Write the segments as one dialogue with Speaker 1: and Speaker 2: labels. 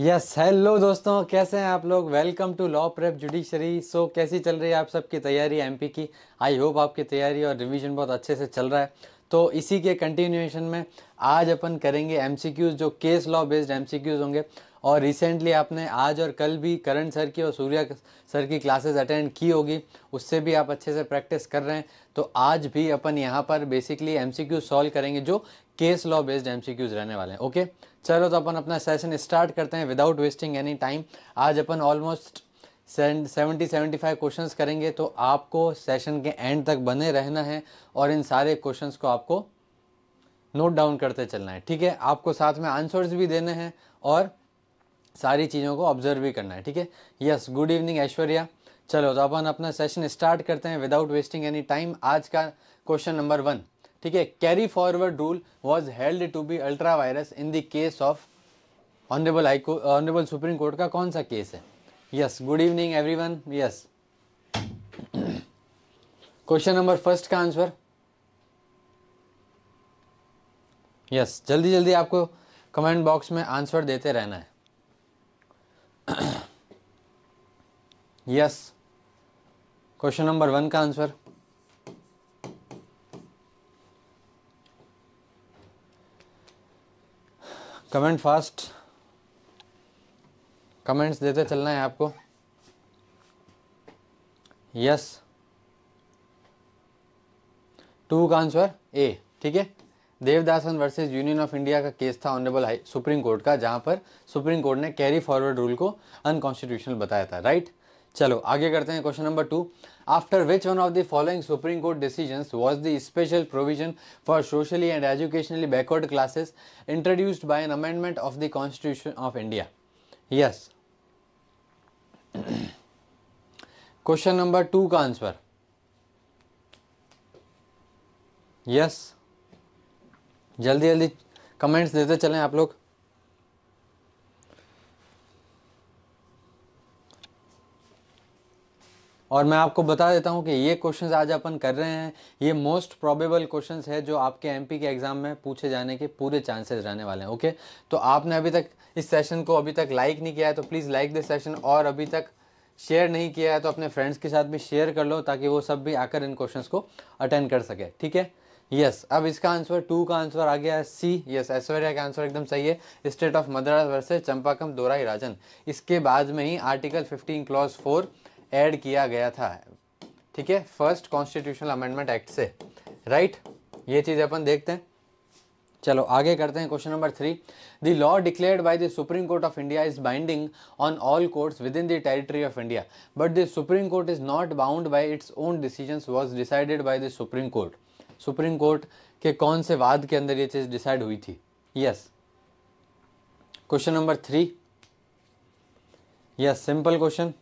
Speaker 1: Yes hello दोस्तों कैसे हैं आप लोग welcome to law prep judiciary so कैसी चल रही है आप सबकी तैयारी एमपी की आई होप आपकी तैयारी और रिवीजन बहुत अच्छे से चल रहा है तो इसी के कंटिन्यूएशन में आज अपन करेंगे एमसीक्यूज़ जो केस लॉ बेस्ड एमसीक्यूज़ होंगे और रिसेंटली आपने आज और कल भी करण सर की और सूर्या सर की क्लासेस अटेंड की होगी उससे भी आप अच्छे से प्रैक्टिस कर रहे हैं तो आज भी अपन यहाँ पर बेसिकली एम सी सॉल्व करेंगे जो case law based M C रहने वाले हैं ओके चलो तो अपन अपना सेशन स्टार्ट करते हैं विदाउट वेस्टिंग एनी टाइम आज अपन almost seventy seventy five question करेंगे तो आपको सेशन के एंड तक बने रहना है और इन सारे क्वेश्चन को आपको नोट डाउन करते चलना है ठीक है आपको साथ में आंसर्स भी देने हैं और सारी चीज़ों को ऑब्जर्व भी करना है ठीक है यस गुड इवनिंग ऐश्वर्या चलो तो अपन अपना सेशन स्टार्ट करते हैं विदाउट वेस्टिंग एनी टाइम आज का क्वेश्चन नंबर वन ठीक है carry forward rule was held to be ultra vires in the case of honourable हाईको ऑनरेबल सुप्रीम कोर्ट का कौन सा केस है yes good evening every one yes question number first का आंसर यस जल्दी जल्दी आपको कमेंट बॉक्स में आंसर देते रहना है यस क्वेश्चन नंबर वन का आंसर कमेंट फास्ट कमेंट्स देते चलना है आपको यस टू का आंसर ए ठीक है Devadasan versus union of India का केस था ऑनरेबल हाई सुप्रीम कोर्ट का जहां पर सुप्रीम कोर्ट ने कैरी फॉरवर्ड रूल को अनकॉन्स्टिट्यूशनल बताया था राइट चलो आगे करते हैं question number two after which one of the following supreme court decision was the special provision for socially and educationally backward classes introduced by an amendment of the constitution of India yes question number two का answer yes yes. जल्दी जल्दी comments देते चलें आप लोग और मैं आपको बता देता हूं कि ये क्वेश्चन आज अपन कर रहे हैं ये मोस्ट प्रोबेबल क्वेश्चन है जो आपके एमपी के एग्ज़ाम में पूछे जाने के पूरे चांसेस रहने वाले हैं ओके तो आपने अभी तक इस सेशन को अभी तक लाइक नहीं किया है तो प्लीज़ लाइक दिस सेशन और अभी तक शेयर नहीं किया है तो अपने फ्रेंड्स के साथ भी शेयर कर लो ताकि वो सब भी आकर इन क्वेश्चन को अटेंड कर सके ठीक है यस yes, अब इसका आंसर टू का आंसर आ गया है सी यस ऐश्वर्या का आंसर एकदम सही है state of Madras versus Champakam Dorairajan इसके बाद में ही आर्टिकल 15 क्लॉज 4 ऐड किया गया था ठीक है फर्स्ट कॉन्स्टिट्यूशनल अमेंडमेंट एक्ट से राइट ये चीज़ अपन देखते हैं चलो आगे करते हैं question number three the law declared by the supreme court of India is binding on all courts within the territory of India but the supreme court is not bound by its own decision was decided by the supreme court supreme court के कौन से वाद के अंदर ये चीज़ decide हुई थी yes question number three yes simple question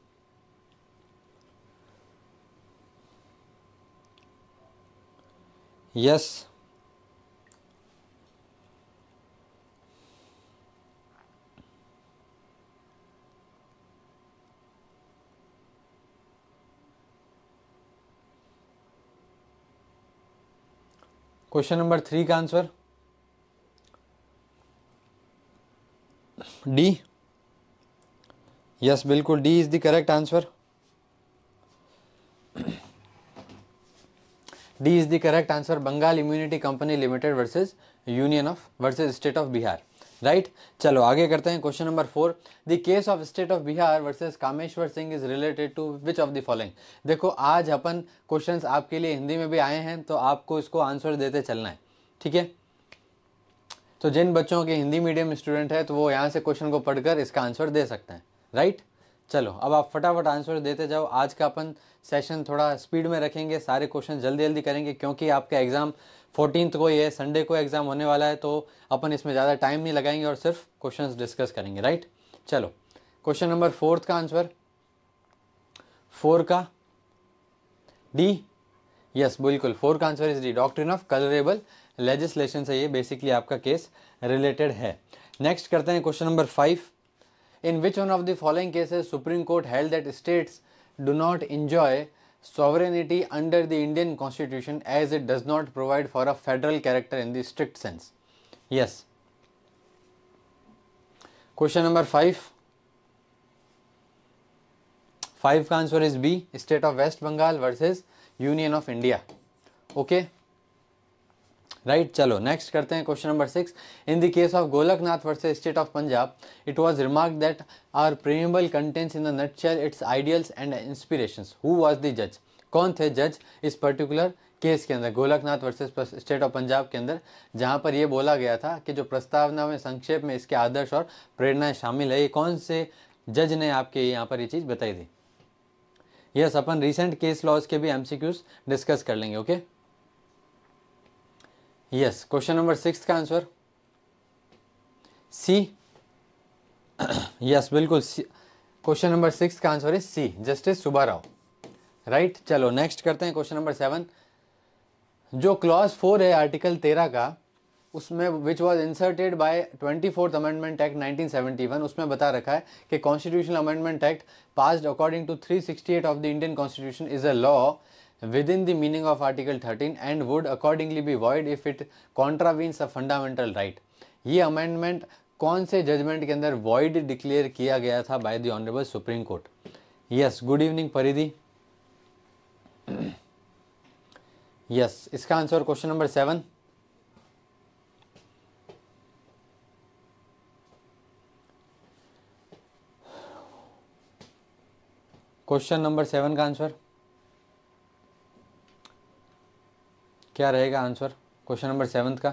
Speaker 1: yes question number three का आंसर डी यस बिल्कुल D is the correct answer D is the correct answer Bengal immunity company limited versus union of versus state of Bihar right right? चलो आगे करते हैं question number four the case of state of Bihar versus Kameshwar Singh is related to which of the following देखो आज अपन questions आपके लिए हिंदी में भी आए हैं तो आपको इसको आंसर देते चलना है ठीक है तो जिन बच्चों के हिंदी मीडियम स्टूडेंट है तो वो यहाँ से क्वेश्चन को पढ़कर इसका आंसर दे सकते हैं राइट right? चलो अब आप फटाफट आंसर देते जाओ आज का अपन सेशन थोड़ा स्पीड में रखेंगे सारे क्वेश्चन जल्दी जल्दी करेंगे क्योंकि आपका एग्ज़ाम फोर्टीन को ये संडे को एग्ज़ाम होने वाला है तो अपन इसमें ज़्यादा टाइम नहीं लगाएंगे और सिर्फ क्वेश्चन डिस्कस करेंगे राइट चलो क्वेश्चन नंबर फोर्थ का आंसर फोर का डी यस बिल्कुल फोर का answer is D doctrine of colourable legislation से ये बेसिकली आपका केस रिलेटेड है नेक्स्ट करते हैं question number five in which one of the following cases supreme court held that states do not enjoy sovereignty under the Indian constitution as it does not provide for a federal character in the strict sense. Yes. Question number 5. 5 answer is B, state of West Bengal versus Union of India. Okay. Right चलो next करते हैं question number six in the case of Golaknath versus state of Punjab it was remark that are preamble contents in the nutshell its ideals and inspirations who was the जज कौन थे जज इस particular case के अंदर Golaknath versus state of Punjab के अंदर जहां पर यह बोला गया था कि जो प्रस्तावना में संक्षेप में इसके आदर्श और प्रेरणाएं शामिल है ये कौन से जज ने आपके यहाँ पर ये चीज़ बताई थी यस अपन रिसेंट केस लॉज के भी एमसीक्यूज डिस्कस कर लेंगे okay okay? Yes question number six का आंसर सी यस बिल्कुल क्वेश्चन नंबर सिक्स का आंसर है सी जस्टिस सुबह राव राइट चलो नेक्स्ट करते हैं क्वेश्चन नंबर सेवन जो क्लॉज फोर है आर्टिकल तेरह का उसमें which was inserted by twenty fourth amendment act 1971 उसमें बता रखा है कि constitutional amendment act passed according to 368 of the Indian constitution is a law within the meaning of Article 13 and would accordingly be void if it contravenes a fundamental right. ये amendment कौन से judgment के अंदर void declare किया गया था by the Honorable Supreme Court? Yes, good evening Paridhi yes yes, इसका answer question number seven question number seven का आंसर क्या रहेगा आंसर क्वेश्चन नंबर सेवन्थ का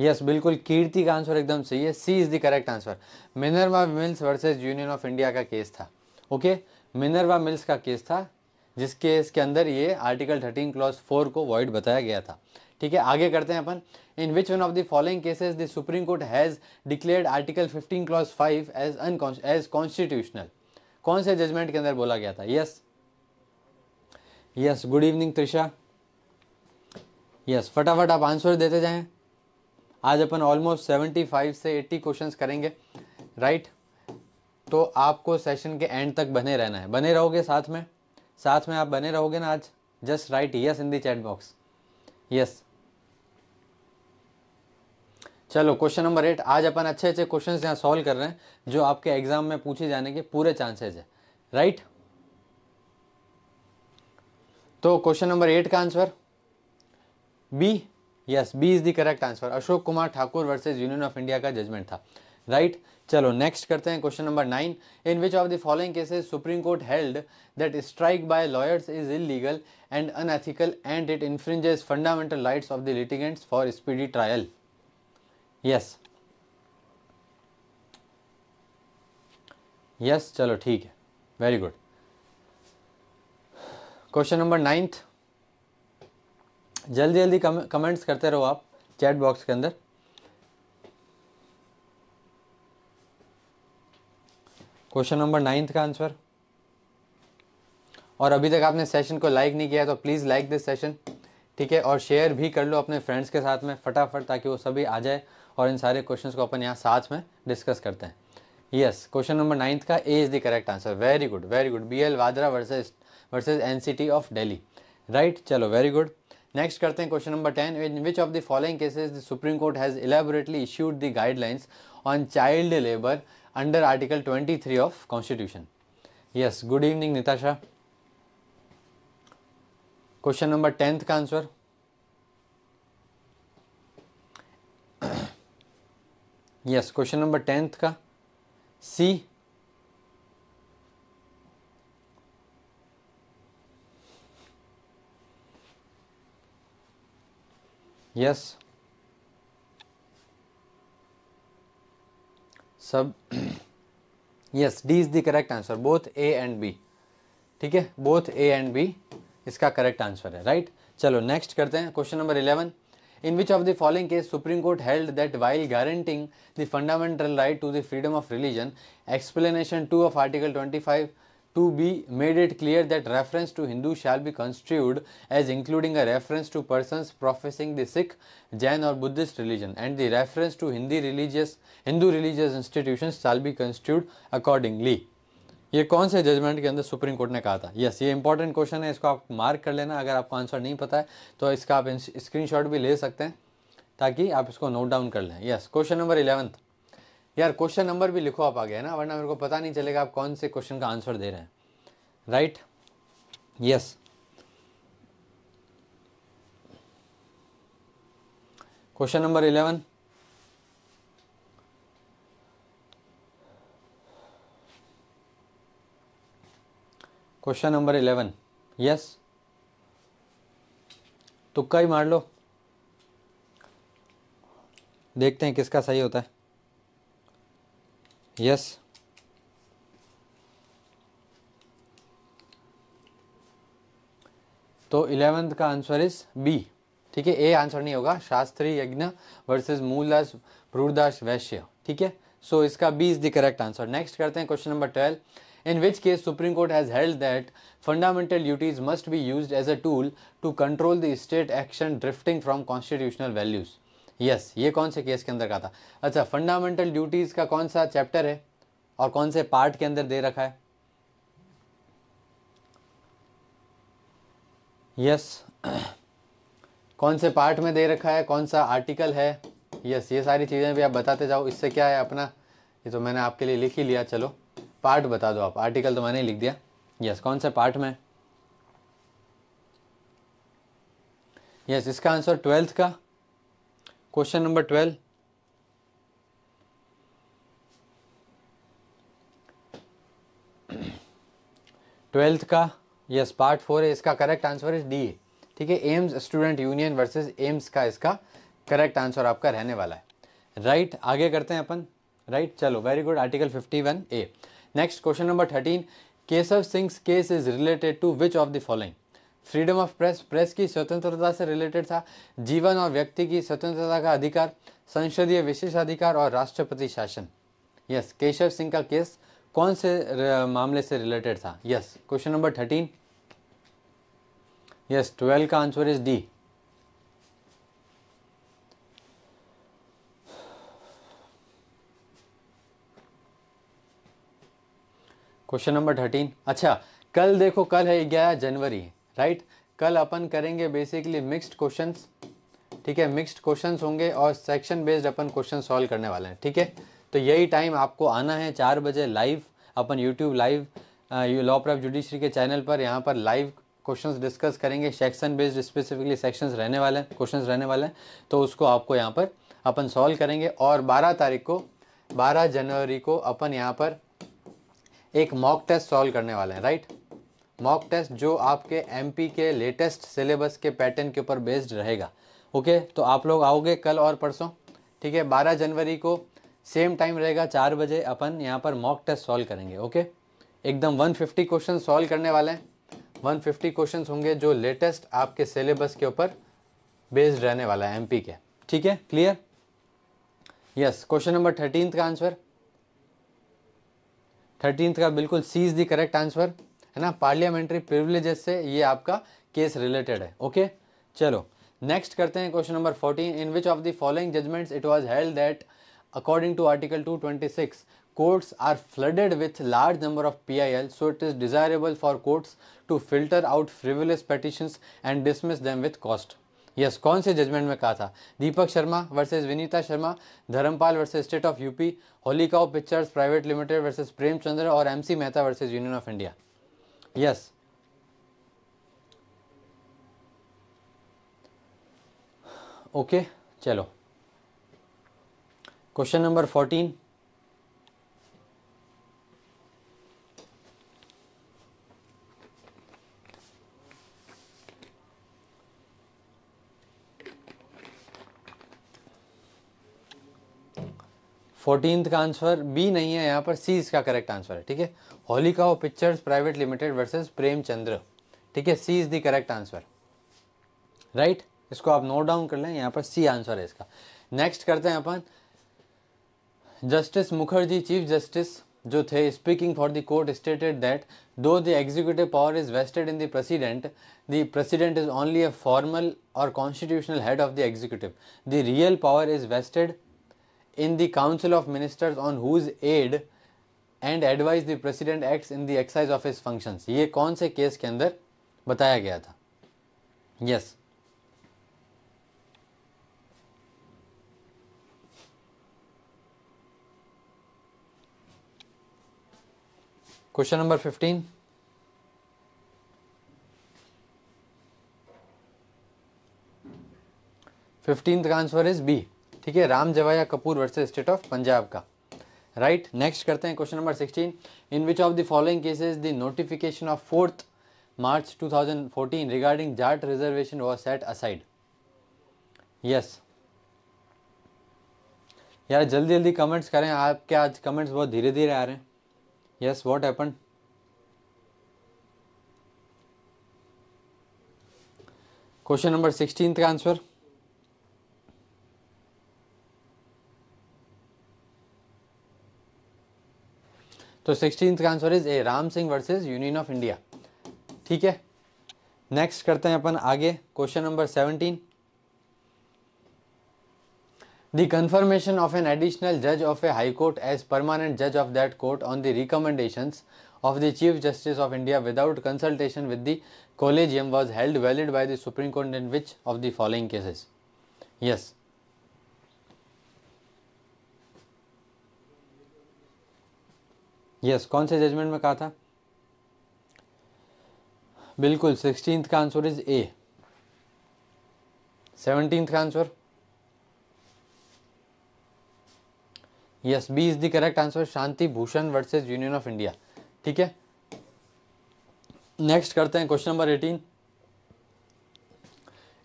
Speaker 1: यस yes, बिल्कुल कीर्ति का आंसर एकदम सही है C is the correct answer Minerva mills versus union of India का केस था ओके मिनरवा मिल्स का केस था जिस केस के अंदर ये आर्टिकल थर्टीन क्लॉज फोर को वॉइड बताया गया था ठीक है आगे करते हैं अपन in which one of the following cases the supreme court has declared article fifteen clause five as un as constitutional कौन से जजमेंट के अंदर बोला गया था yes yes, yes good evening Trisha yes फटाफट आप आंसर देते जाएं आज अपन ऑलमोस्ट सेवेंटी फाइव से एट्टी क्वेश्चंस करेंगे राइट तो आपको सेशन के एंड तक बने रहना है बने रहोगे साथ में साथ में आप बने रहोगे ना आज just right yes in chat box yes चलो क्वेश्चन नंबर एट आज अपन अच्छे अच्छे क्वेश्चंस यहाँ सॉल्व कर रहे हैं जो आपके एग्जाम में पूछे जाने के पूरे चांसेज है राइट right? तो क्वेश्चन नंबर एट का answer B yes B is the correct answer Ashok Kumar Thakur versus union of India का जजमेंट था राइट right? चलो नेक्स्ट करते हैं question number nine in which of the following cases supreme court held that strike by lawyers is illegal and unethical and it infringes fundamental rights of the litigants for speedy trial yes yes चलो ठीक है very good question number ninth जल्दी जल्दी कम, comments करते रहो आप chat box के अंदर क्वेश्चन नंबर नाइन्थ का आंसर और अभी तक आपने सेशन को लाइक नहीं किया तो प्लीज़ लाइक दिस सेशन ठीक है और शेयर भी कर लो अपने फ्रेंड्स के साथ में फटाफट ताकि वो सभी आ जाए और इन सारे क्वेश्चंस को अपन यहाँ साथ में डिस्कस करते हैं यस क्वेश्चन नंबर नाइन्थ का A is the correct answer very good very good B L Wadra versus versus N of Delhi right चलो वेरी गुड नेक्स्ट करते हैं question number ten in which of the following cases the supreme court has elaborately issued the guidelines on child labour under article 23 of constitution yes good evening Nitasha question number tenth का answer yes question number tenth का C yes सब yes D is the correct answer both A and B ठीक है both A and B इसका correct answer है right चलो next करते हैं question number eleven in which of the following case supreme court held that while guaranteeing the fundamental right to the freedom of religion explanation two of article twenty five to be made it clear that reference to Hindu shall be construed as including a reference to persons professing the Sikh, Jain or Buddhist religion and the reference to Hindi religious, Hindu religious institutions shall be construed accordingly. ये कौन से judgment के अंदर supreme court ने कहा था yes yes, ये important question है इसको आप मार्क कर लेना अगर आपको आंसर नहीं पता है तो इसका आप स्क्रीनशॉट भी ले सकते हैं ताकि आप इसको नोट डाउन कर लें यस क्वेश्चन नंबर इलेवंथ यार क्वेश्चन नंबर भी लिखो आप आगे है ना वरना मेरे को पता नहीं चलेगा आप कौन से क्वेश्चन का आंसर दे रहे हैं right yes question number eleven question number eleven yes तुक्का ही मार लो देखते हैं किसका सही होता है यस तो इलेवेंथ का आंसर इज बी ठीक है ए आंसर नहीं होगा शास्त्री यज्ञ वर्सेस मूलदास भ्रूरदास वैश्य ठीक है सो इसका B is the correct answer next करते हैं question number twelve in which case supreme court has held that fundamental duties must be used as a tool to control the state action drifting from constitutional values yes yes, ये कौन से case के अंदर का था अच्छा fundamental duties का कौन सा चैप्टर है और कौन से पार्ट के अंदर दे रखा है यस yes, कौन से पार्ट में दे रखा है कौन सा आर्टिकल है यस yes, ये सारी चीज़ें भी आप बताते जाओ इससे क्या है अपना ये तो मैंने आपके लिए लिख ही लिया चलो पार्ट बता दो आप आर्टिकल तो मैंने लिख दिया यस yes, कौन से पार्ट में यस yes, इसका आंसर ट्वेल्थ का क्वेश्चन नंबर ट्वेल्व ट्वेल्थ का यस पार्ट फोर है इसका करेक्ट आंसर इज डी ठीक है AIIMS student union versus AIIMS का इसका करेक्ट आंसर आपका रहने वाला है राइट right, आगे करते हैं अपन राइट right, चलो very good article 51 A next question number 13 Keshav Singh case is related to which of the following freedom of press press की स्वतंत्रता से रिलेटेड था जीवन और व्यक्ति की स्वतंत्रता का अधिकार संसदीय विशेषाधिकार और राष्ट्रपति शासन यस केशव सिंह का केस कौन से मामले से रिलेटेड था yes question number thirteen yes twelve का answer is D question number thirteen अच्छा कल देखो कल है ग्यारह जनवरी राइट कल अपन करेंगे बेसिकली मिक्स्ड क्वेश्चंस ठीक है मिक्स्ड क्वेश्चंस होंगे और सेक्शन बेस्ड अपन क्वेश्चन सॉल्व करने वाले हैं ठीक है तो यही टाइम आपको आना है चार बजे लाइव अपन YouTube live law prof judiciary के चैनल पर यहाँ पर लाइव क्वेश्चंस डिस्कस करेंगे सेक्शन बेस्ड स्पेसिफिकली सेक्शंस रहने वाले हैं क्वेश्चंस रहने वाले हैं तो उसको आपको यहाँ पर अपन सॉल्व करेंगे और 12 तारीख को 12 जनवरी को अपन यहाँ पर एक मॉक टेस्ट सॉल्व करने वाले हैं राइट मॉक टेस्ट जो आपके एमपी के लेटेस्ट सिलेबस के पैटर्न के ऊपर बेस्ड रहेगा ओके तो आप लोग आओगे कल और परसों ठीक है बारह जनवरी को सेम टाइम रहेगा चार बजे अपन यहाँ पर मॉक टेस्ट सॉल्व करेंगे ओके एकदम 150 क्वेश्चन सॉल्व करने वाले हैं 150 क्वेश्चन होंगे जो लेटेस्ट आपके सिलेबस के ऊपर बेस्ड रहने वाला है एम के ठीक है clear yes question number thirteen का आंसर थर्टीन का बिल्कुल C is the correct answer है ना पार्लियामेंट्री प्रिविलेजेस से ये आपका केस रिलेटेड है ओके चलो नेक्स्ट करते हैं question number fourteen in which of the following judgments it was held that according to article two twenty six flooded with large number of number of PIL, so it is desirable for courts to filter out frivolous petitions and dismiss them with cost. Yes कौन से जजमेंट में कहा था Deepak Sharma versus Vinita Sharma Dharampal versus state of UP Holicow pictures private limited versus Premchandra और C Mehta versus union of India Yes. Okay okay, चलो question number fourteen fourteen का answer B नहीं है यहाँ पर सी इसका करेक्ट आंसर है ठीक है Holicow pictures private limited versus Premchandra ठीक है C is the correct answer right इसको आप नोट डाउन कर लें यहाँ पर सी आंसर है इसका नेक्स्ट करते हैं अपन जस्टिस मुखर्जी चीफ जस्टिस जो थे speaking for the court stated that though the executive power is vested in the president the president is only a formal और constitutional head of the executive the real power is vested in the Council of Ministers on whose aid and advise the President acts in the exercise of his functions. ये कौन से case के अंदर बताया गया था yes yes. Question number fifteen fifteenth का answer is B ठीक है Ram Jawaya Kapur versus state of Punjab का राइट right? नेक्स्ट करते हैं question number sixteen in which of the following cases the notification of fourth March 2014 regarding Jat reservation was set aside yes यार जल्दी जल्दी comments करें आपके आज कमेंट्स बहुत धीरे धीरे आ रहे हैं yes what happen question number sixteen का आंसर तो सिक्सटीन का answer is A Ram Singh versus union of India ठीक है नेक्स्ट करते हैं अपन आगे question number seventeen the confirmation of an additional judge of a high court as permanent judge of that court on the recommendations of the chief justice of india without consultation with the collegium was held valid by the supreme court in which of the following cases yes yes yes, कौन से जजमेंट में कहा था बिल्कुल sixteen का answer is A seventeen का answer yes B is the correct answer Shanti Bhushan versus union of India ठीक है नेक्स्ट करते हैं question number eighteen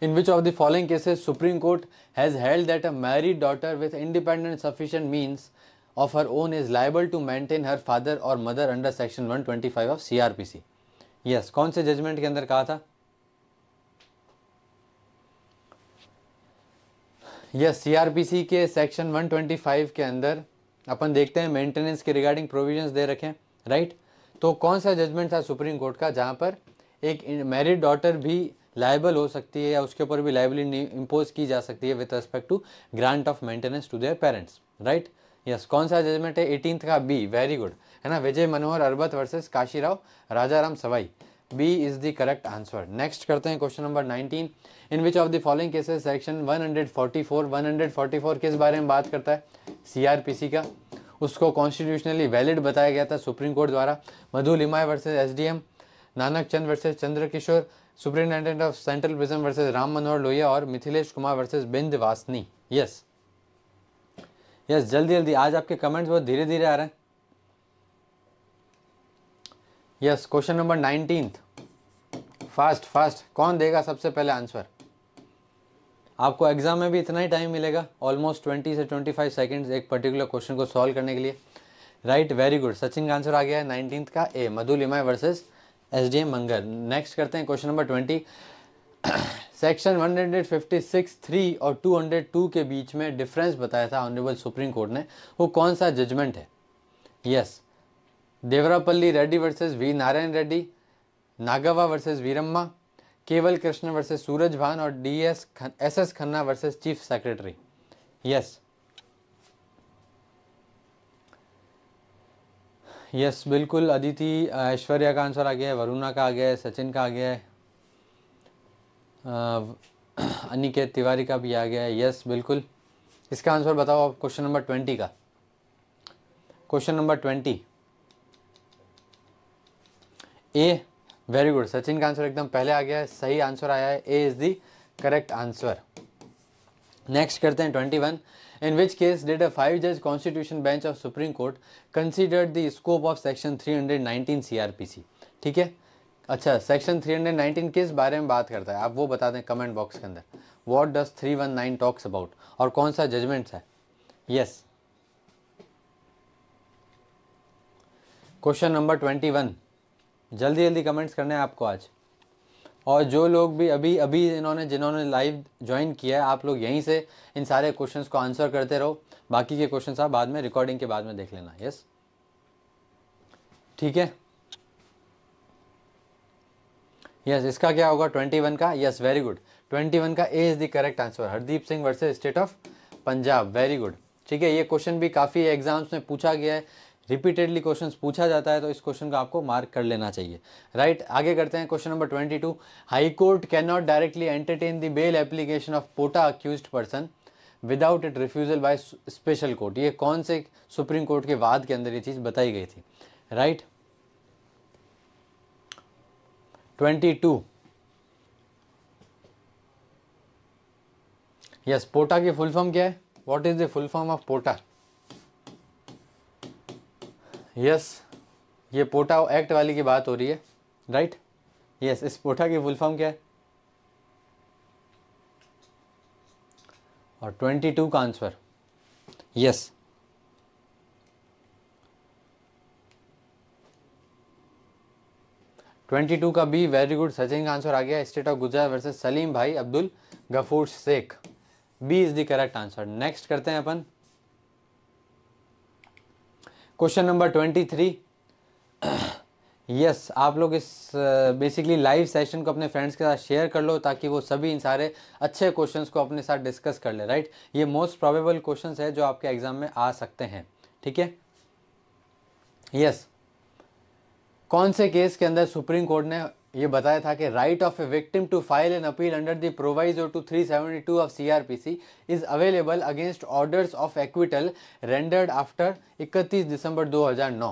Speaker 1: in which of the following cases supreme court has held that a married daughter with independent sufficient means of her own is liable to maintain her father और mother under section 125 of CrPC yes कौन से judgment के अंदर कहा था yes CrPC के section 125 के अंदर अपन देखते हैं मेंटेनेंस के रिगार्डिंग प्रोविजंस दे रखे राइट तो कौन सा जजमेंट था सुप्रीम कोर्ट का जहां पर एक मैरिड डॉटर भी लाइबल हो सकती है या उसके ऊपर भी लाइबिलिटी इंपोज की जा सकती है with respect to grant of maintenance to their parents right yes कौन सा जजमेंट है एटीन का बी वेरी गुड है ना Vijay Manohar Arbat versus Kashirao Rajaram Sawai B is the correct answer next करते हैं question number 19 in which of the following cases section 144 144 किस बारे में बात करता है सीआरपीसी का उसको कॉन्स्टिट्यूशनली वैलिड बताया गया था सुप्रीम कोर्ट द्वारा Madhu Limaye versus M Nanak Chand versus Chandrakishore superintendent of central prison versus Ram Manohar Lohia और Mithilesh Kumar versus Bind Vasini yes yes. Yes जल्दी जल्दी आज आपके कमेंट्स बहुत धीरे धीरे आ रहे हैं yes question number nineteen fast fast कौन देगा सबसे पहले आंसर आपको एग्ज़ाम में भी इतना ही टाइम मिलेगा ऑलमोस्ट ट्वेंटी से ट्वेंटी फाइव सेकेंड्स एक पर्टिकुलर क्वेश्चन को सॉल्व करने के लिए राइट वेरी गुड सचिन का आंसर आ गया है नाइनटीन का A Madhu Lima versus S D M Mangar next करते हैं question number twenty section 156 three और 202 के बीच में डिफरेंस बताया था ऑनरेबल सुप्रीम कोर्ट ने वो कौन सा जजमेंट है yes Devarapalli Reddy versus V Narayan Reddy Nagawwa versus Veeramma Kewal Krishna versus Suraj Bhan और D S S S Khanna versus chief secretary yes yes बिल्कुल अदिति ऐश्वर्या का आंसर आ गया है वरुणा का आ गया है सचिन का आ गया है अनिकेत तिवारी का भी आ गया है यस बिल्कुल इसका आंसर बताओ आप क्वेश्चन नंबर ट्वेंटी का question number twenty A very good Sachin का आंसर एकदम पहले आ गया है सही आंसर आया है A is the correct answer next करते हैं twenty one in which five जज constitution bench of supreme court considered the scope of section three hundred nineteen C R P C ठीक है अच्छा सेक्शन 319 किस बारे में बात करता है आप वो बता दें कमेंट बॉक्स के अंदर वॉट डज 319 टॉक्स अबाउट और कौन सा जजमेंट्स है यस क्वेश्चन नंबर 21 जल्दी जल्दी कमेंट्स करने हैं आपको आज और जो लोग भी अभी अभी इन्होंने जिन्होंने लाइव ज्वाइन किया है आप लोग यहीं से इन सारे क्वेश्चंस को आंसर करते रहो बाकी के क्वेश्चंस आप बाद में रिकॉर्डिंग के बाद में देख लेना यस ठीक है यस इसका क्या होगा ट्वेंटी वन का yes very good twenty one का A is the correct answer Hardeep Singh versus state of Punjab very good ठीक है ये क्वेश्चन भी काफ़ी एग्जाम्स में पूछा गया है रिपीटेडली क्वेश्चन पूछा जाता है तो इस क्वेश्चन को आपको मार्क कर लेना चाहिए राइट right, आगे करते हैं question number twenty two high court can not directly entertain the bail application of POTA accused person without it refusal by special court ये कौन से सुप्रीम कोर्ट के वाद के अंदर ये चीज़ बताई गई थी राइट right? 22 यस पोटा की फुल फॉर्म क्या है what is the full form of POTA yes ये पोटा एक्ट वाली की बात हो रही है राइट right? यस yes, इस पोटा की फुल फॉर्म क्या है और 22 का आंसर यस ट्वेंटी टू का बी वेरी गुड सचिन का आंसर आ गया state of Gujarat versus Salim Bhai Abdul Gafoor Shaikh B is the correct answer next करते हैं अपन question number twenty three yes आप लोग इस बेसिकली लाइव सेशन को अपने फ्रेंड्स के साथ शेयर कर लो ताकि वो सभी इन सारे अच्छे क्वेश्चंस को अपने साथ डिस्कस कर ले राइट right? ये मोस्ट प्रोबेबल क्वेश्चंस है जो आपके एग्ज़ाम में आ सकते हैं ठीक है यस कौन से केस के अंदर सुप्रीम कोर्ट ने ये बताया था कि right of a victim to file an appeal under the proviso to 372 of CrPC is available against orders of acquittal rendered after 31 December 2009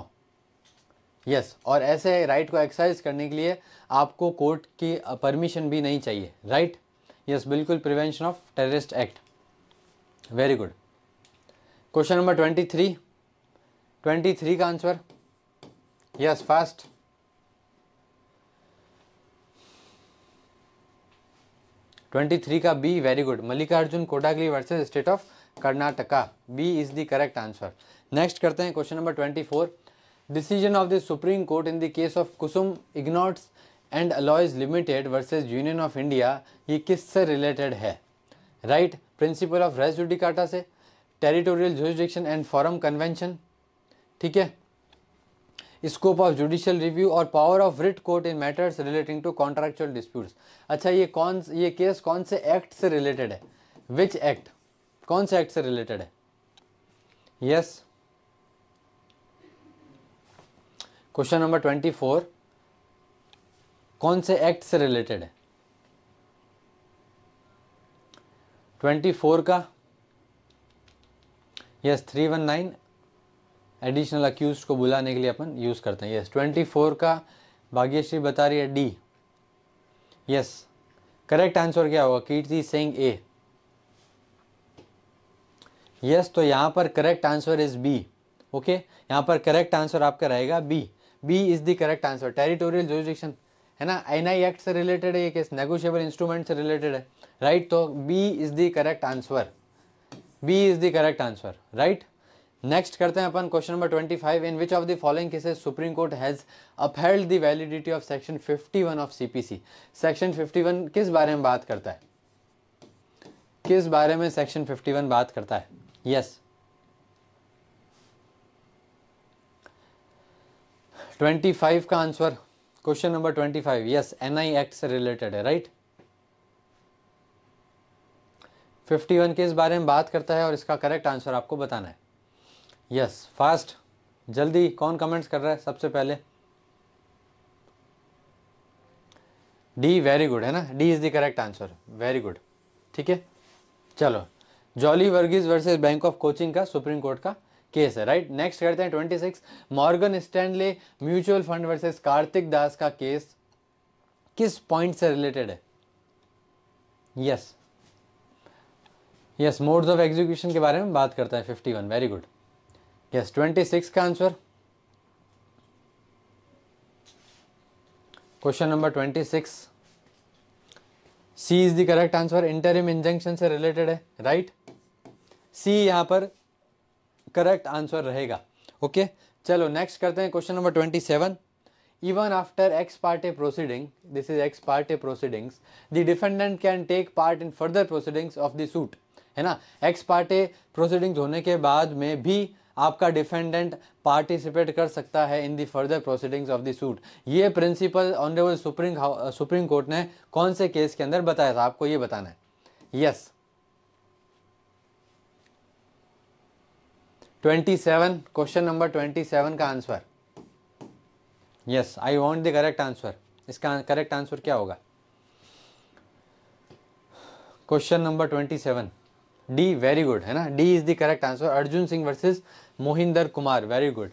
Speaker 1: yes yes, और ऐसे राइट को एक्सरसाइज करने के लिए आपको कोर्ट की परमिशन भी नहीं चाहिए राइट यस बिल्कुल prevention of terrorist act very good question number twenty three twenty three का answer Yes, fast. Twenty three का B very good Mallikarjun Kodagali versus state of Karnataka B is the correct answer next करते हैं question number twenty four decision of the supreme court in the case of Kusum ingots and alloys limited versus union of India ये किससे related है right principal of res judicata से territorial jurisdiction and forum conveniens ठीक है scope of judicial review और power of writ court in matters relating to contractual disputes अच्छा ये कौन ये केस कौन से एक्ट से रिलेटेड है विच एक्ट कौन से एक्ट से रिलेटेड है yes question number twenty four कौन से एक्ट से रिलेटेड है ट्वेंटी फोर का yes three one nine additional accused को बुलाने के लिए अपन यूज़ करते हैं यस ट्वेंटी फोर का भाग्यश्री बता रही है डी यस करेक्ट आंसर क्या होगा कीर्ति सिंह ए यस तो यहाँ पर correct answer is B okay यहाँ पर करेक्ट आंसर आपका रहेगा B B is the correct answer territorial jurisdiction है ना एन आई एक्ट से रिलेटेड है ये केस नेगोशियबल इंस्ट्रूमेंट से रिलेटेड है राइट right? तो B is the correct answer B is the correct answer right next करते हैं अपन question number 25 in which of the following cases supreme court has upheld the validity of section 51 of CPC section 51 किस बारे में बात करता है किस बारे में सेक्शन 51 बात करता है यस yes. 25 का answer question number 25 yes NI act से रिलेटेड है राइट right? 51 किस बारे में बात करता है और इसका करेक्ट आंसर आपको बताना है यस फास्ट जल्दी कौन कमेंट्स कर रहा है सबसे पहले डी वेरी गुड है ना D is the correct answer very good ठीक है चलो Jolly Varghese versus bank of Cochin का सुप्रीम कोर्ट का केस है राइट नेक्स्ट करते हैं twenty six Morgan Stanley mutual fund versus Kartik Das का केस किस पॉइंट से रिलेटेड है yes yes modes of execution के बारे में बात करता है fifty one very good yes twenty six का answer question number twenty six C is the correct answer interim injunction से रिलेटेड है राइट सी यहाँ पर करेक्ट आंसर रहेगा ओके okay? चलो नेक्स्ट करते हैं question number twenty seven even after ex parte proceeding this is ex parte proceedings the defendant can take part in further proceedings of the suit है ना ex parte proceedings होने के बाद में भी आपका डिफेंडेंट पार्टिसिपेट कर सकता है in the further proceedings of the suit ये principle honourable supreme supreme court ने कौन से केस के अंदर बताया था आपको ये बताना है yes twenty seven question number twenty seven का answer yes I want the correct answer इसका करेक्ट आंसर क्या होगा question number twenty seven D very good है ना D is the correct answer Arjun Singh versus Mohinder Kumar very good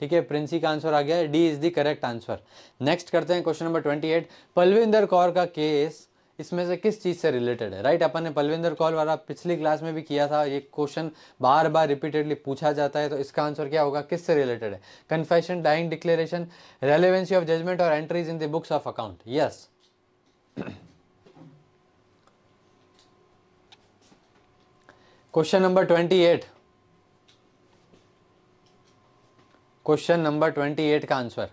Speaker 1: ठीक है प्रिंसी का answer आ गया D is the correct answer next करते हैं question number twenty eight Palwinder Kaur का केस इसमें से किस चीज़ से रिलेटेड है राइट अपन ने पलविंदर कौर वाला पिछली क्लास में भी किया था ये क्वेश्चन बार बार रिपीटेडली पूछा जाता है तो इसका आंसर क्या होगा किस से रिलेटेड है confession dying declaration relevancy of judgement और entries in the books of account yes question number twenty eight question number twenty eight का आंसर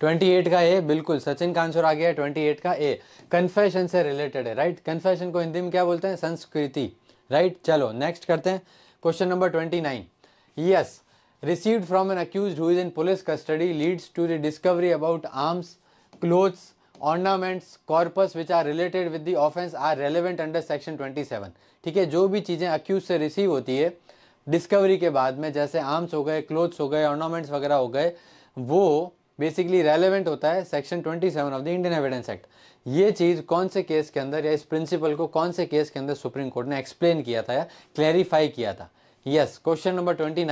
Speaker 1: ट्वेंटी एट का ए बिल्कुल सचिन का आंसर आ गया ट्वेंटी एट का ए कन्फेशन से रिलेटेड है राइट कन्फेशन को हिंदी में क्या बोलते हैं संस्कृति राइट चलो नेक्स्ट करते हैं question number twenty nine yes received from an accused who is in police custody leads to the discovery about arms clothes ornaments corpus which are related with the offence are relevant under section 27. ठीक है जो भी चीज़ें accused से receive होती है discovery के बाद में जैसे आर्म्स हो गए क्लोथ्स हो गए ऑर्नामेंट्स वगैरह हो गए वो बेसिकली रेलेवेंट होता है section 27 of the Indian evidence act ये चीज़ कौन से केस के अंदर या इस प्रिंसिपल को कौन से केस के अंदर सुप्रीम कोर्ट ने एक्सप्लेन किया था या क्लैरिफाई किया था yes question number twenty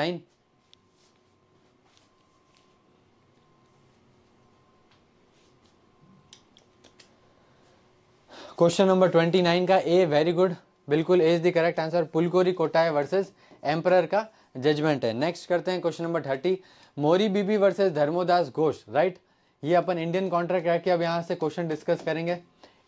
Speaker 1: question number twenty nine का ए वेरी गुड बिल्कुल A is the correct answer Pulukuri Kottaya versus emperor का जजमेंट है नेक्स्ट करते हैं question number thirty Mohori Bibee versus Dharmodas Ghose right ये अपन इंडियन कॉन्ट्रैक्ट एक्ट के अब यहाँ से क्वेश्चन डिस्कस करेंगे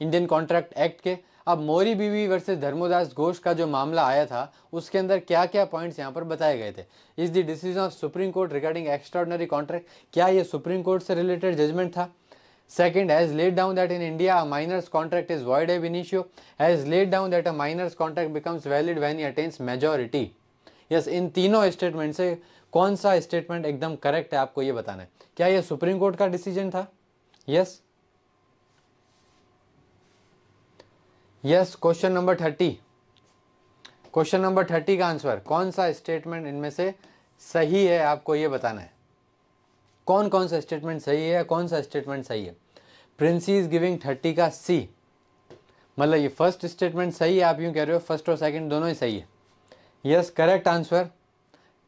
Speaker 1: इंडियन कॉन्ट्रैक्ट एक्ट के अब मोरी बीबी वर्सेज धर्मोदास घोष का जो मामला आया था उसके अंदर क्या क्या पॉइंट्स यहाँ पर बताए गए थे is the decision of supreme court regarding extraordinary contract क्या ये सुप्रीम कोर्ट से रिलेटेड जजमेंट था Second, has laid down that in India a minor's contract is void ab initio, has laid down that a minor's contract becomes valid when he attains majority. yes, in तीनों statement से कौन सा statement एकदम correct है आपको ये बताना है क्या ये supreme court का decision था yes yes question number thirty question number thirty का answer कौन सा statement इनमें से सही है आपको ये बताना है कौन कौन सा स्टेटमेंट सही है कौन सा स्टेटमेंट सही है प्रिंसी इज गिविंग थर्टी का सी मतलब ये फर्स्ट स्टेटमेंट सही है आप यूँ कह रहे हो फर्स्ट और सेकंड दोनों ही सही है यस करेक्ट आंसर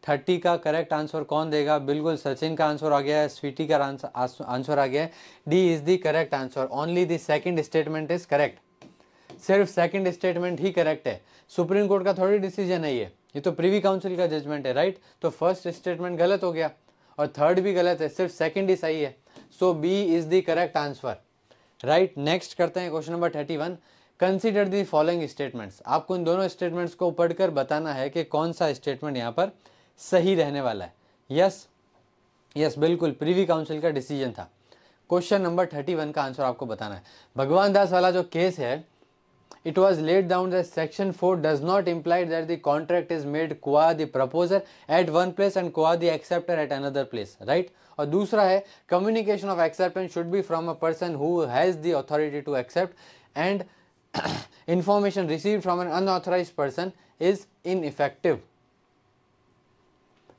Speaker 1: थर्टी का करेक्ट आंसर कौन देगा बिल्कुल सचिन का आंसर आ गया है स्वीटी का आंसर आ गया है D is the correct answer only the second statement is correct सिर्फ सेकंड स्टेटमेंट ही करेक्ट है सुप्रीम कोर्ट का थोड़ी डिसीजन है ये ये तो प्रीवी काउंसिल का जजमेंट है राइट तो फर्स्ट स्टेटमेंट गलत हो गया और थर्ड भी गलत है सिर्फ सेकेंड ही सही है so B is the correct answer right next करते हैं question number thirty one consider the following statements आपको इन दोनों स्टेटमेंट्स को पढ़कर बताना है कि कौन सा स्टेटमेंट यहाँ पर सही रहने वाला है यस yes, यस yes, बिल्कुल प्रीवी काउंसिल का डिसीजन था क्वेश्चन नंबर थर्टी वन का आंसर आपको बताना है भगवान दास वाला जो केस है it was laid down that section 4 does not imply that the contract is made qua the proposer at one place and qua the acceptor at another place right Or दूसरा communication of acceptance should be from a person who has the authority to accept and information received from an unauthorized person is ineffective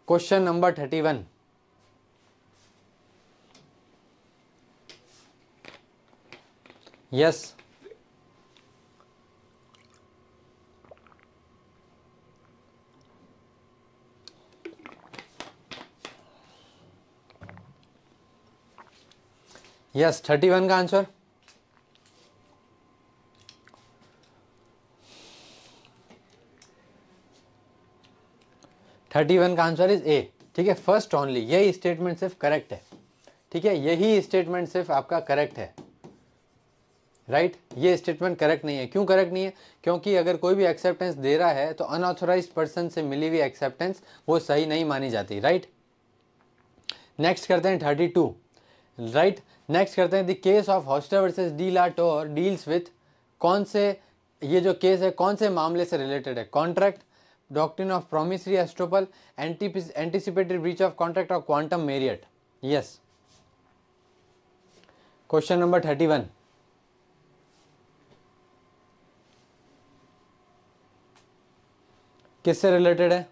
Speaker 1: question number 31 yes yes thirty one का answer thirty one का answer is A ठीक है first only यही statement सिर्फ correct है ठीक है यही स्टेटमेंट सिर्फ आपका करेक्ट है राइट right? ये स्टेटमेंट करेक्ट नहीं है क्यों करेक्ट नहीं है क्योंकि अगर कोई भी एक्सेप्टेंस दे रहा है तो अनऑथोराइज पर्सन से मिली हुई एक्सेप्टेंस वो सही नहीं मानी जाती राइट right? नेक्स्ट करते हैं थर्टी टू राइट नेक्स्ट करते हैं the case of Hochster versus de la tour deals with कौन से ये जो केस है कौन से मामले से रिलेटेड है contract doctrine of promissory estoppel anti anticipated breach of contract of quantum meruit yes question number thirty one किससे रिलेटेड है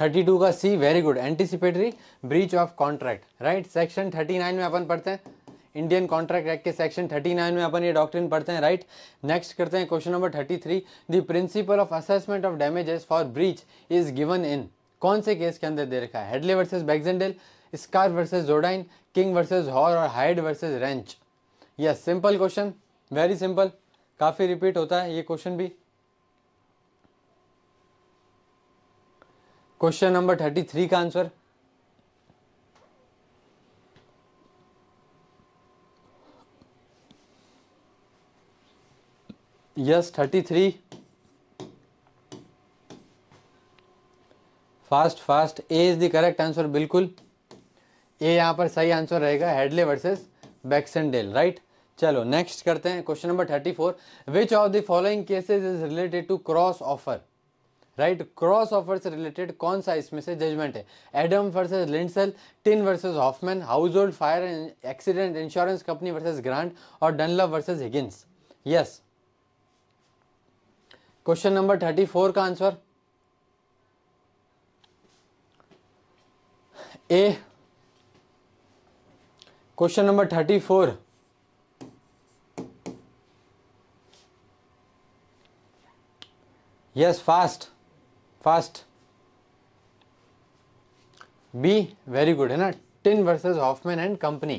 Speaker 1: थर्टी टू का C very good anticipatory breach of contract right section thirty nine में अपन पढ़ते हैं Indian contract act के section thirty nine में अपन ये डॉक्ट्रिन पढ़ते हैं राइट नेक्स्ट करते हैं question number thirty three the principle of assessment of damages for breach is given in कौन से केस के अंदर दे रखा है Hadley versus Baxendale Scarf versus Jardine King versus Hoare और Hyde versus Wrench yes simple question very simple काफ़ी repeat होता है ये क्वेश्चन भी क्वेश्चन नंबर थर्टी थ्री का answer yes thirty three fast fast A is the correct answer बिल्कुल ए यहां पर सही आंसर रहेगा हेडले वर्सेस बैक्सेंडेल राइट चलो नेक्स्ट करते हैं question number thirty four which of the following cases is related to cross offer right cross offer से related कौन सा इसमें से जजमेंट है Adam versus Lindsell Tinn versus Hoffman household fire accident insurance company versus Grant और Dunlop versus Higgins yes question number thirty four का answer A question number thirty four yes fast fast B very good है ना Tinn versus Hoffman and company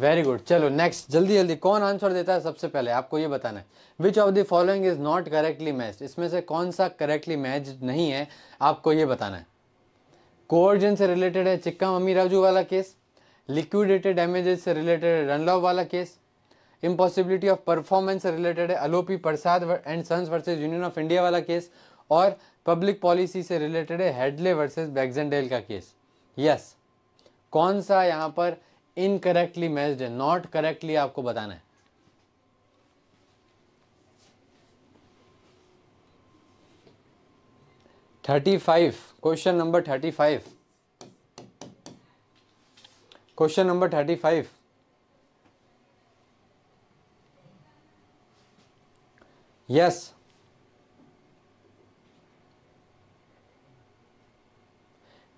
Speaker 1: very good चलो next जल्दी जल्दी कौन answer देता है सबसे पहले आपको ये बताना है which of the following is not correctly matched इसमें से कौन सा करेक्टली मैच नहीं है आपको ये बताना है कोर्जन से रिलेटेड है चिक्का मम्मी राजू वाला केस लिक्विडेटेड डैमेजेस से रिलेटेड रनलॉव वाला केस इम्पॉसिबिलिटी ऑफ परफॉर्मेंस से रिलेटेड है Alopi Prasad and sons versus union of India वाला केस और पब्लिक पॉलिसी से रिलेटेड है हेडले वर्सेस बैगजेंडेल का केस यस कौन सा यहां पर इनकरेक्टली मैच्ड है नॉट करेक्टली आपको बताना है thirty five question number thirty five question number thirty five yes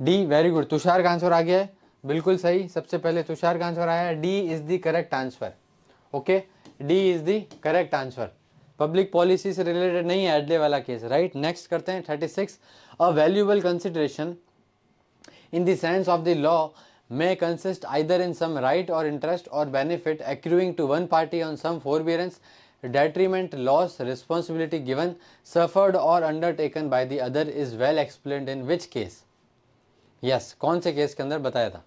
Speaker 1: D very good Tushar का आंसर आ गया है बिल्कुल सही सबसे पहले तुषार का आंसर आया है D is the correct answer okay D is the correct answer public policy से रिलेटेड नहीं है एडले वाला केस राइट right? नेक्स्ट करते हैं thirty six a valuable consideration in the sense of the law may consist either in some right और interest और benefit accruing to one party on some forbearance detriment loss responsibility given suffered और undertaken by the other is well explain in which case yes yes, कौन से case के अंदर बताया था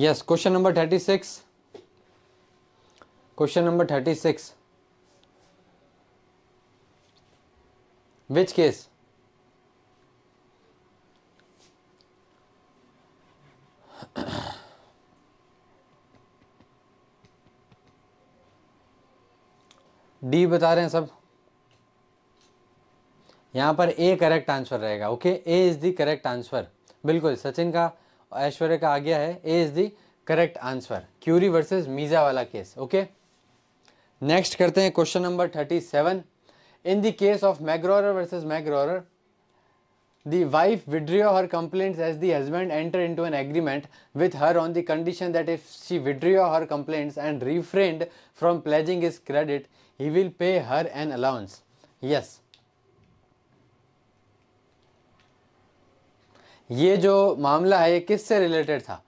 Speaker 1: yes question number thirty six question number thirty six which case D बता रहे हैं सब यहाँ पर ए करेक्ट आंसर रहेगा okay A is the correct answer बिल्कुल सचिन का ऐश्वर्य का आ गया है A is the correct answer Currie versus Misa वाला केस ओके नेक्स्ट करते हैं question number thirty seven in the case of मैग्रोरर वर्सेस मैग्रोरर the wife withdrew her complaints as the husband entered into an agreement with her on the condition that if she withdrew her complaints and refrained from pledging his credit he will pay her an allowance. Yes. ये जो मामला है ये किससे related था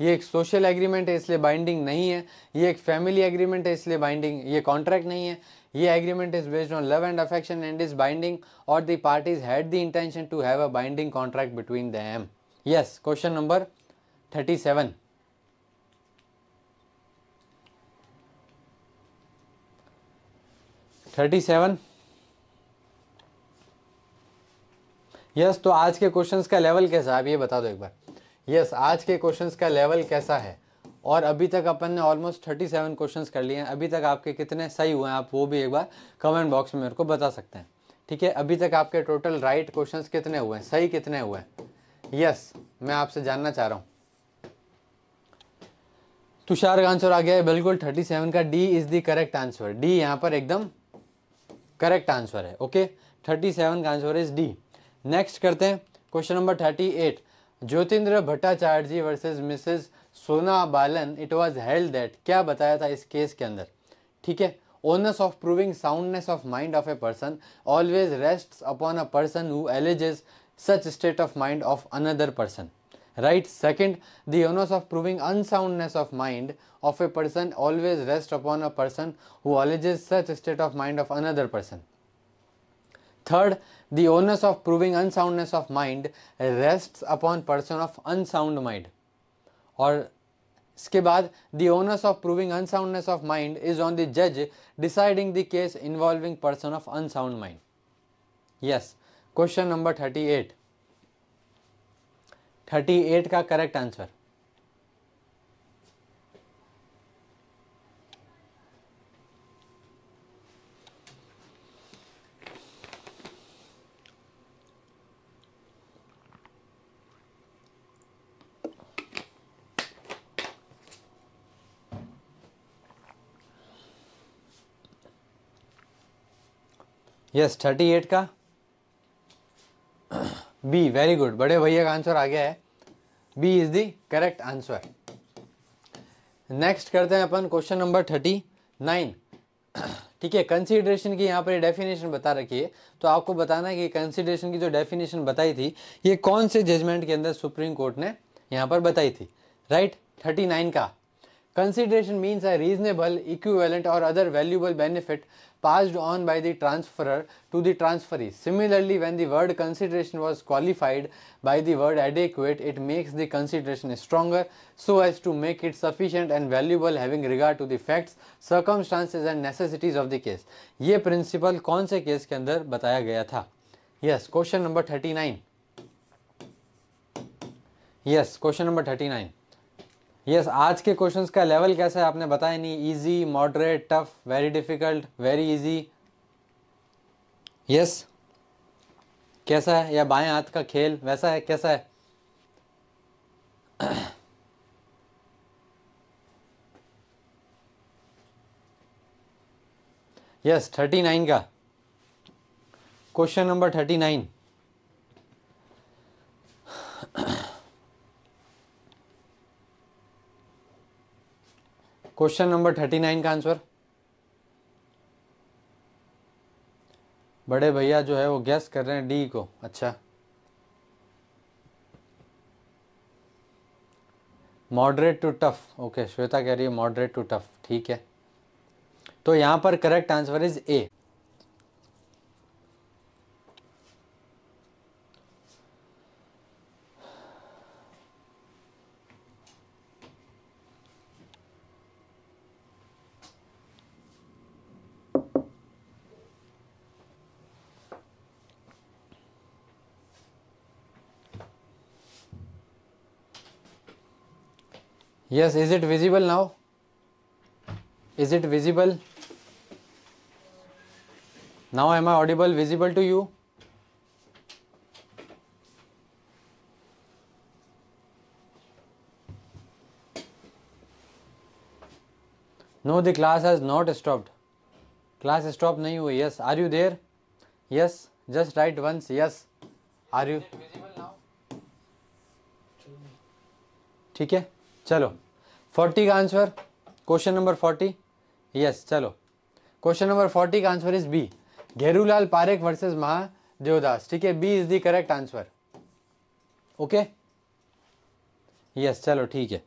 Speaker 1: ये एक social agreement है इसलिए बाइंडिंग नहीं है ये एक फैमिली एग्रीमेंट है इसलिए बाइंडिंग ये कॉन्ट्रैक्ट नहीं है ये agreement is based on love and affection and is binding और the parties had the intention to have a binding contract between them yes question number thirty seven thirty seven yes तो आज के questions का level कैसा है आप ये बता दो एक बार यस yes, आज के क्वेश्चंस का लेवल कैसा है और अभी तक अपन ने ऑलमोस्ट थर्टी सेवन क्वेश्चन कर लिए हैं अभी तक आपके कितने सही हुए हैं आप वो भी एक बार कमेंट बॉक्स में मेरे को बता सकते हैं ठीक है अभी तक आपके टोटल राइट क्वेश्चन कितने हुए हैं सही कितने हुए हैं यस मैं आपसे जानना चाह रहा हूँ तुषार का आंसर आ गया है बिल्कुल 37 का D is the correct answer D यहाँ पर एकदम करेक्ट आंसर है ओके थर्टी सेवन का आंसर इज डी नेक्स्ट करते हैं question number thirty eight Jyotindra Bhattacharya ji versus Mrs Sona Balan it was held that क्या बताया था इस केस के अंदर ठीक है onus of proving soundness of mind of a person always rest upon a person who alleges such state of mind of another person right? Second, the onus of proving unsoundness of mind of a person always rests upon a person who alleges such a state of mind of another person. Third, the onus of proving unsoundness of mind rests upon person of unsound mind. or. इसके बाद the onus of proving unsoundness of mind is on the judge deciding the case involving person of unsound mind. Yes. Question number thirty-eight. Thirty eight का correct answer yes thirty eight का B very good बड़े भैया का answer आ गया है B is the correct answer next करते हैं अपन क्वेश्चन नंबर थर्टी नाइन ठीक है कंसीडरेशन की यहाँ पर डेफिनेशन बता रखी है तो आपको बताना है कि कंसीडरेशन की जो डेफिनेशन बताई थी ये कौन से जजमेंट के अंदर सुप्रीम कोर्ट ने यहाँ पर बताई थी राइट थर्टी नाइन का Consideration means a reasonable, equivalent or other valuable benefit passed on by the transferor to the transferee. Similarly, when the word consideration was qualified by the word adequate, it makes the consideration stronger so as to make it sufficient and valuable having regard to the facts, circumstances and necessities of the case. ये principle कौन से case के अंदर बताया गया था Yes, question number 39. Yes, question number 39. Yes आज के क्वेश्चंस का लेवल कैसा है आपने बताया नहीं easy moderate tough very difficult very easy yes कैसा है या बाएं हाथ का खेल वैसा है कैसा है यस थर्टी नाइन का question number thirty nine question number thirty nine का आंसर बड़े भैया जो है वो गैस कर रहे हैं डी को अच्छा moderate to tough okay Shweta कह रही है मॉडरेट टू टफ ठीक है तो यहां पर correct answer is A yes is it visible now is it visible now am i audible visible to you no the class has not stopped class stop नहीं हुई yes are you there yes just right once yes are you ठीक है चलो forty का answer question number forty yes चलो question number forty का answer is B Gherulal Parekh versus Mahadevdas ठीक है B is the correct answer okay yes चलो ठीक है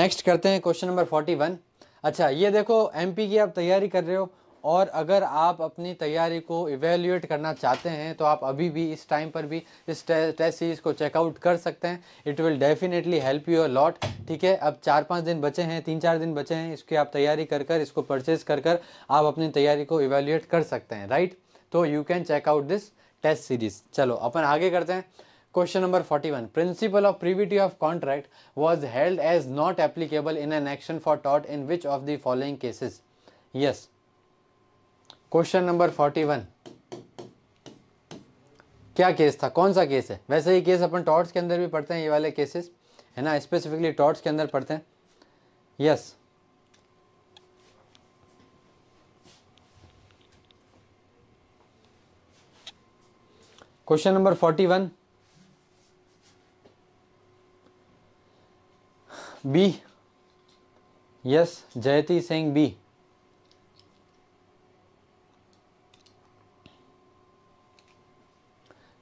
Speaker 1: नेक्स्ट करते हैं क्वेश्चन नंबर फोर्टी वन अच्छा ये देखो एमपी की आप तैयारी कर रहे हो और अगर आप अपनी तैयारी को इवेल्यूएट करना चाहते हैं तो आप अभी भी इस टाइम पर भी इस टेस्ट सीरीज़ को चेकआउट कर सकते हैं it will definitely help you lot ठीक है अब चार पाँच दिन बचे हैं तीन चार दिन बचे हैं इसकी आप तैयारी कर कर इसको परचेज कर कर आप अपनी तैयारी को इवेल्यूएट कर सकते हैं राइट तो you can checkout this test series चलो अपन आगे करते हैं number forty 41. Principle of privity of contract was held as not applicable in an action for टॉट in which of the following cases yes question number forty one क्या case था कौन सा केस है वैसे ये केस अपन टॉर्ट्स के अंदर भी पढ़ते हैं ये वाले केसेस है ना स्पेसिफिकली टॉर्ट्स के अंदर पढ़ते हैं yes question number forty one B yes Jayati Singh B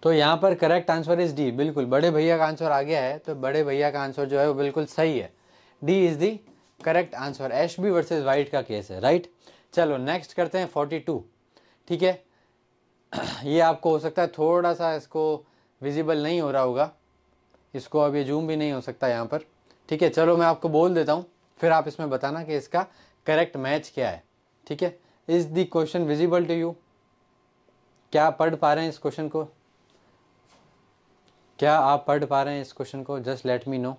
Speaker 1: तो यहाँ पर करेक्ट आंसर इज़ डी बिल्कुल बड़े भैया का आंसर आ गया है तो बड़े भैया का आंसर जो है वो बिल्कुल सही है D is the correct answer Ashby versus White का केस है राइट चलो नेक्स्ट करते हैं फोर्टी टू ठीक है ये आपको हो सकता है थोड़ा सा इसको विजिबल नहीं हो रहा होगा इसको अब ये जूम भी नहीं हो सकता यहाँ पर ठीक है चलो मैं आपको बोल देता हूँ फिर आप इसमें बताना कि इसका करेक्ट मैच क्या है ठीक है is the question visible to you क्या पढ़ पा रहे हैं इस क्वेश्चन को क्या आप पढ़ पा रहे हैं इस क्वेश्चन को just let me know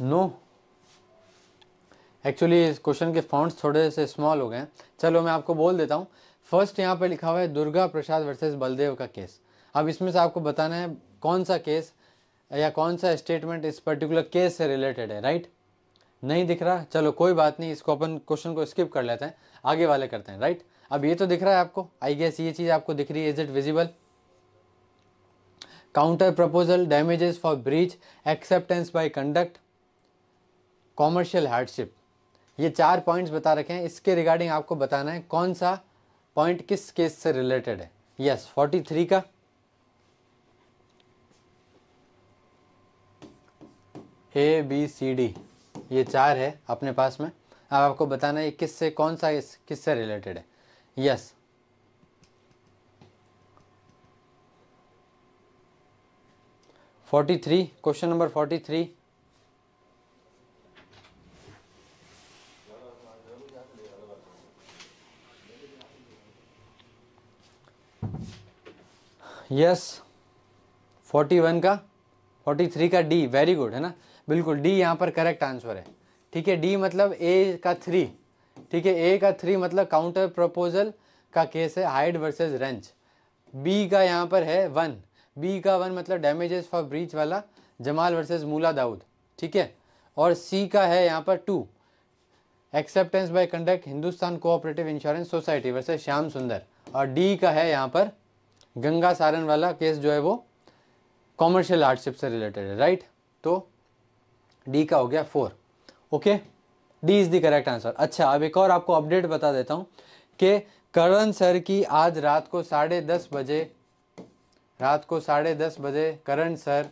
Speaker 1: no actually इस क्वेश्चन के फॉन्ट्स थोड़े से स्मॉल हो गए हैं चलो मैं आपको बोल देता हूँ फर्स्ट यहाँ पे लिखा हुआ है दुर्गा प्रसाद वर्सेस बलदेव का केस अब इसमें से आपको बताना है कौन सा केस या कौन सा स्टेटमेंट इस पर्टिकुलर केस से रिलेटेड है राइट नहीं दिख रहा चलो कोई बात नहीं इसको अपन क्वेश्चन को स्किप कर लेते हैं आगे वाले करते हैं राइट अब ये तो दिख रहा है आपको आई गेस ये चीज़ आपको दिख रही है is it visible counter proposal damages for breach acceptance by conduct commercial hardship ये चार पॉइंट्स बता रखे हैं इसके रिगार्डिंग आपको बताना है कौन सा पॉइंट किस केस से रिलेटेड है यस yes, 43 का ए बी सी डी ये चार है अपने पास में अब आपको बताना है किससे कौन सा किससे रिलेटेड है yes forty three question number forty three yes forty one का फोर्टी थ्री का डी वेरी गुड है ना बिल्कुल डी यहाँ पर करेक्ट आंसर है ठीक है डी मतलब ए का थ्री ठीक है ए का थ्री मतलब काउंटर प्रपोजल का केस है हाइड वर्सेस रेंच बी का यहाँ पर है वन बी का वन मतलब डैमेजेस फॉर ब्रीच वाला जमाल वर्सेस मूला दाऊद ठीक है और सी का है यहाँ पर two acceptance by conduct Hindustan cooperative insurance society versus Shyam Sundar और डी का है यहाँ पर गंगा सारन वाला केस जो है वो कॉमर्शियल आर्टशिप से रिलेटेड है राइट तो डी का हो गया four okay D is the correct answer अच्छा अब एक और आपको अपडेट बता देता हूँ कि करण सर की आज रात को साढ़े दस बजे रात को साढ़े दस बजे Karan sir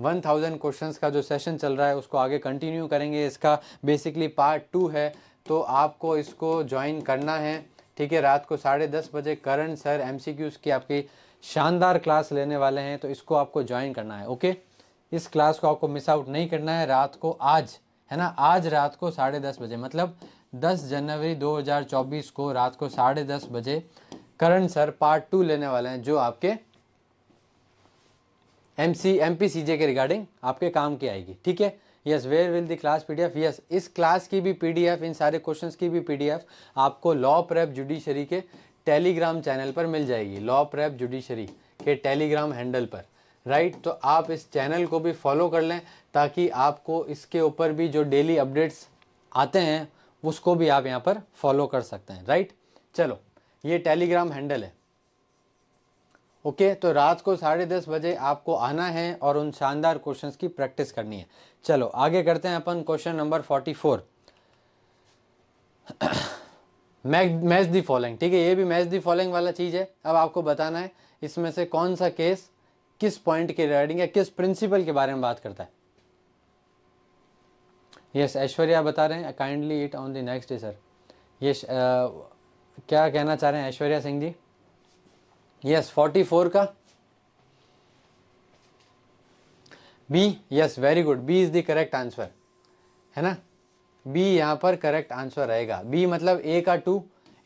Speaker 1: one thousand question का जो सेशन चल रहा है उसको आगे कंटिन्यू करेंगे इसका बेसिकली पार्ट टू है तो आपको इसको ज्वाइन करना है ठीक है रात को साढ़े दस बजे करण सर एम की आपकी शानदार क्लास लेने वाले हैं तो इसको आपको ज्वाइन करना है ओके इस क्लास को आपको मिस आउट नहीं करना है रात को आज है ना आज रात को साढ़े दस बजे मतलब 10 जनवरी 2024 को रात को साढ़े दस बजे करण सर पार्ट टू लेने वाले हैं जो आपके M C M P C J के रिगार्डिंग आपके काम की आएगी ठीक है yes where will the class PDF yes इस क्लास की भी पीडीएफ इन सारे क्वेश्चंस की भी पीडीएफ आपको लॉ प्रेप जुडिशरी के टेलीग्राम चैनल पर मिल जाएगी लॉ प्रेप जुडिशरी के टेलीग्राम हैंडल पर राइट तो आप इस चैनल को भी फॉलो कर लें ताकि आपको इसके ऊपर भी जो डेली अपडेट्स आते हैं उसको भी आप यहाँ पर फॉलो कर सकते हैं राइट चलो ये टेलीग्राम हैंडल है ओके तो रात को साढ़े दस बजे आपको आना है और उन शानदार क्वेश्चंस की प्रैक्टिस करनी है चलो आगे करते हैं अपन question number forty four match the following ठीक है ये भी मैच दी फॉलोइंग वाला चीज़ है अब आपको बताना है इसमें से कौन सा केस किस पॉइंट के रिगार्डिंग या किस प्रिंसिपल के बारे में बात करता है यस yes, ऐश्वर्या बता रहे हैं kindly it on the next day sir yes क्या कहना चाह रहे हैं Aishwarya Singh ji yes forty four का B yes very good B is the correct answer है ना बी यहां पर करेक्ट आंसर रहेगा बी मतलब ए का two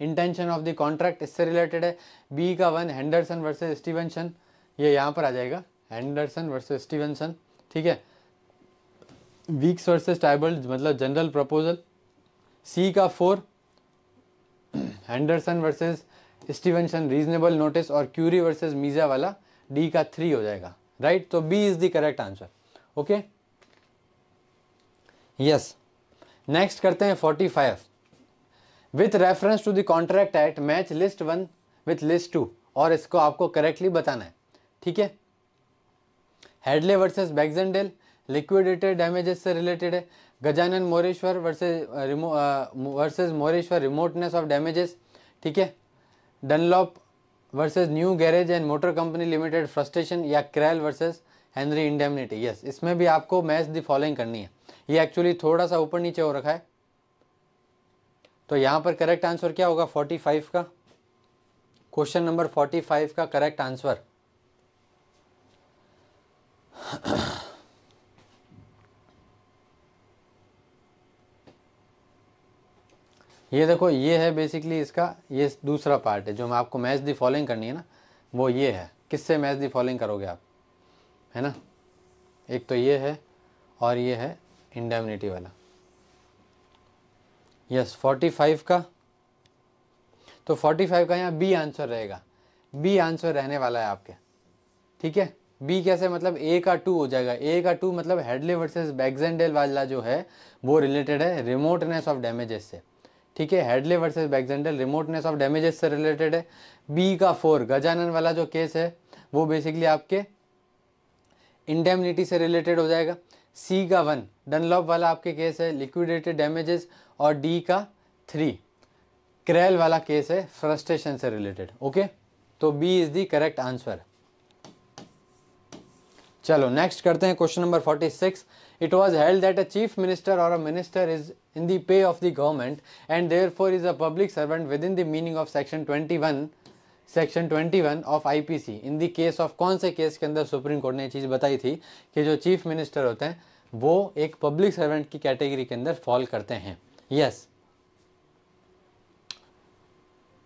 Speaker 1: intention of the contract इससे रिलेटेड है बी का वन हैंडरसन वर्सेस स्टीवनसन ये यहाँ पर आ जाएगा एंडरसन वर्सेस स्टीवनसन ठीक है वीक्स वर्सेस टाइबल मतलब जनरल प्रपोजल सी का four Henderson versus Stevenson reasonable notice और क्यूरी वर्सेस मीज़ा वाला डी का थ्री हो जाएगा राइट तो B is the correct answer okay yes next करते हैं forty five with reference to the contract act match list one with list two और इसको आपको करेक्टली बताना है ठीक है Hadley versus Baxendale liquidated damages से रिलेटेड है गजानन मोरेश्वर वर्सेज रिमो versus Moreshwar remoteness of damages ठीक है Dunlop versus new garage and motor company limited frustration या Krell versus Henry indemnity yes इसमें भी आपको मैच दी फॉलोइंग करनी है ये एक्चुअली थोड़ा सा ऊपर नीचे हो रखा है तो यहाँ पर करेक्ट आंसर क्या होगा 45 का क्वेश्चन नंबर 45 का करेक्ट आंसर ये देखो ये है बेसिकली इसका ये दूसरा पार्ट है जो मैं आपको मैच दी फॉलोइंग करनी है ना वो ये है किससे मैच दी फॉलोइंग करोगे आप है ना एक तो ये है और ये है इंडेमनिटी वाला यस फोर्टी फाइव का तो फोर्टी फाइव का यहाँ बी आंसर रहेगा बी आंसर रहने वाला है आपके ठीक है बी कैसे मतलब ए का टू हो जाएगा ए का टू मतलब हेडले वर्सेस बैगजेंडेल वाला जो है वो रिलेटेड है रिमोटनेस ऑफ डैमेजेस से ठीक है Hadley versus Baxendale remoteness of damages से रिलेटेड है बी का फोर गजानन वाला जो केस है वो बेसिकली आपके इंडेमनिटी से रिलेटेड हो जाएगा सी का वन डनलॉप वाला आपके केस है लिक्विडेटेड डैमेजेस और डी का थ्री क्रेल वाला केस है फ्रस्ट्रेशन से रिलेटेड ओके तो B is the correct answer चलो नेक्स्ट करते हैं question number 46 it was held that a chief minister और a minister is in the pay of the government and therefore is a public servant within the meaning of section 21 section 21 of IPC in the case of कौन से case के अंदर supreme court ने ये चीज़ बताई थी कि जो चीफ मिनिस्टर होते हैं वो एक पब्लिक सर्वेंट की कैटेगरी के अंदर फॉल करते हैं yes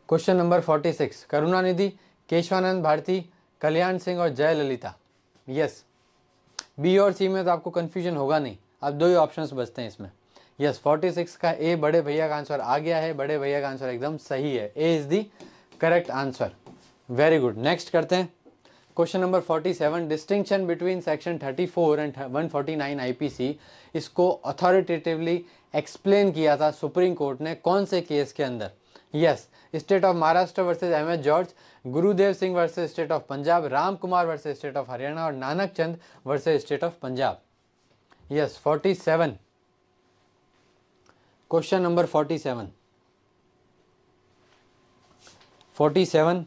Speaker 1: question number 46 Karunanidhi Keshavananda Bharati Kalyan Singh और जयललिता यस बी और सी में तो आपको कन्फ्यूजन होगा नहीं अब दो ही ऑप्शन बचते हैं इसमें यस फोर्टी सिक्स का ए बड़े भैया का आंसर आ गया है बड़े भैया का आंसर एकदम सही है A is the correct answer very good next करते हैं question number 47 distinction between section 34 and 149 IPC इसको अथॉरिटेटिवली एक्सप्लेन किया था सुप्रीम कोर्ट ने कौन से केस के अंदर yes state of Maharashtra versus M George Gurudev Singh versus state of Punjab Ram Kumar versus state of Haryana और Nanak Chand versus state of Punjab yes forty seven question number forty seven forty seven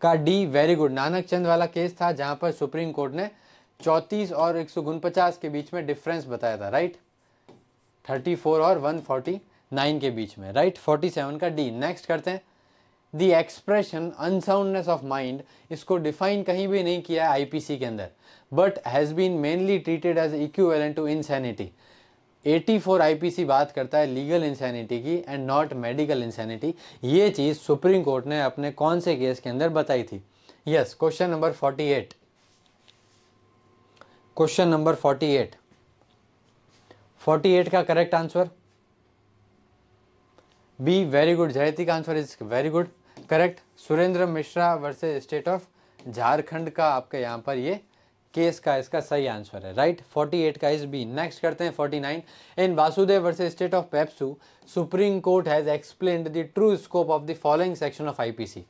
Speaker 1: का D very good Nanak Chand वाला केस था जहां पर सुप्रीम कोर्ट ने चौतीस और एक के बीच में डिफरेंस बताया था राइट थर्टी फोर और वन फोर्टी नाइन के बीच में राइट फोर्टी सेवन का डी नेक्स्ट करते हैं the expression unsoundness of mind इसको डिफाइन कहीं भी नहीं किया है आईपीसी के अंदर but has been mainly treated as equivalent to insanity 84 C बात करता है लीगल इंसैनिटी की एंड नॉट मेडिकल इंसैनिटी ये चीज़ सुप्रीम कोर्ट ने अपने कौन से केस के अंदर बताई थी yes question number 48 question number 48 48 का correct answer B very good Jayati का answer is very good correct Surendra Mishra versus state of Jharkhand का आपके यहाँ पर ये केस का इसका सही आंसर है राइट फोर्टी एट का इस बी नेक्स्ट करते हैं forty nine in Vasudev versus state of PEPSU supreme court has explain the true scope of the following section of IPC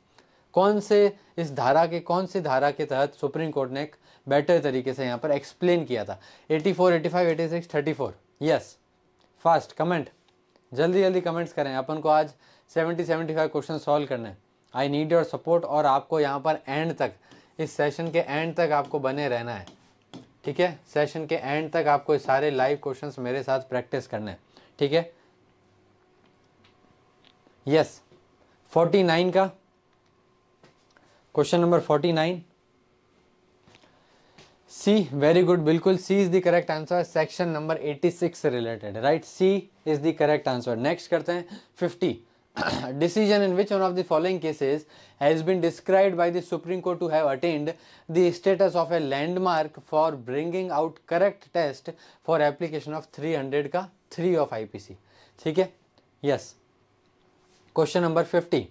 Speaker 1: कौन से इस धारा के कौन सी धारा के तहत सुप्रीम कोर्ट ने एक बेटर तरीके से यहाँ पर एक्सप्लेन किया था eighty eighty four five eighty six thirty four yes fast comment जल्दी जल्दी कमेंट्स करें अपन को आज seventy seventy five question solve करने हैं आई नीड योर सपोर्ट और आपको यहाँ पर एंड तक इस सेशन के एंड तक आपको बने रहना है ठीक है सेशन के एंड तक आपको सारे लाइव क्वेश्चंस मेरे साथ प्रैक्टिस करने हैं ठीक है यस फोर्टी नाइन का question number forty nine C very good बिल्कुल C is the correct answer section number eighty six से related right C is the correct answer next करते हैं fifty decision in which one of the following cases has been described by the Supreme Court to have attained the status of a landmark for bringing out correct test for application of 300 का 3 of IPC ठीक है yes question number 50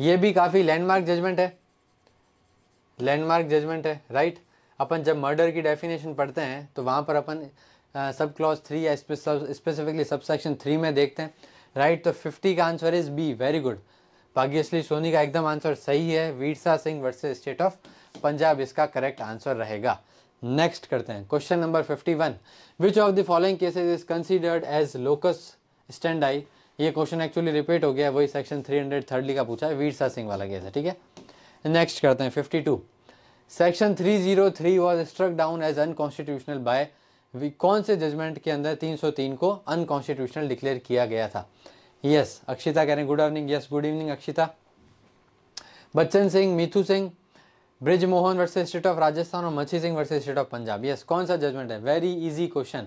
Speaker 1: ये भी काफ़ी landmark judgment है landmark judgment है right right? अपन जब मर्डर की डेफिनेशन पढ़ते हैं तो वहाँ पर अपन सब क्लॉज थ्री या स्पेसिफिकली सब सेक्शन थ्री में देखते हैं राइट तो 50 का answer is B very good Bhagyashree Soni का एकदम आंसर सही है Virsa Singh versus state of Punjab इसका करेक्ट आंसर रहेगा नेक्स्ट करते हैं question number 51 which of the following cases is considered as locus standi ये क्वेश्चन एक्चुअली रिपीट हो गया वही सेक्शन थ्री हंड्रेड थर्डली का पूछा है वीरसा सिंह वाला केस है ठीक है नेक्स्ट करते हैं 52 section 303 was struck down as unconstitutional by कौन से जजमेंट के अंदर 303 को अनकॉन्स्टिट्यूशनल डिक्लेयर किया गया था यस yes, अक्षिता कह रहे हैं good evening yes good evening Akshita Bachan Singh Mithu Singh Brij Mohan versus state of Rajasthan और Machhi Singh versus state of Punjab yes कौन सा जजमेंट है वेरी इजी क्वेश्चन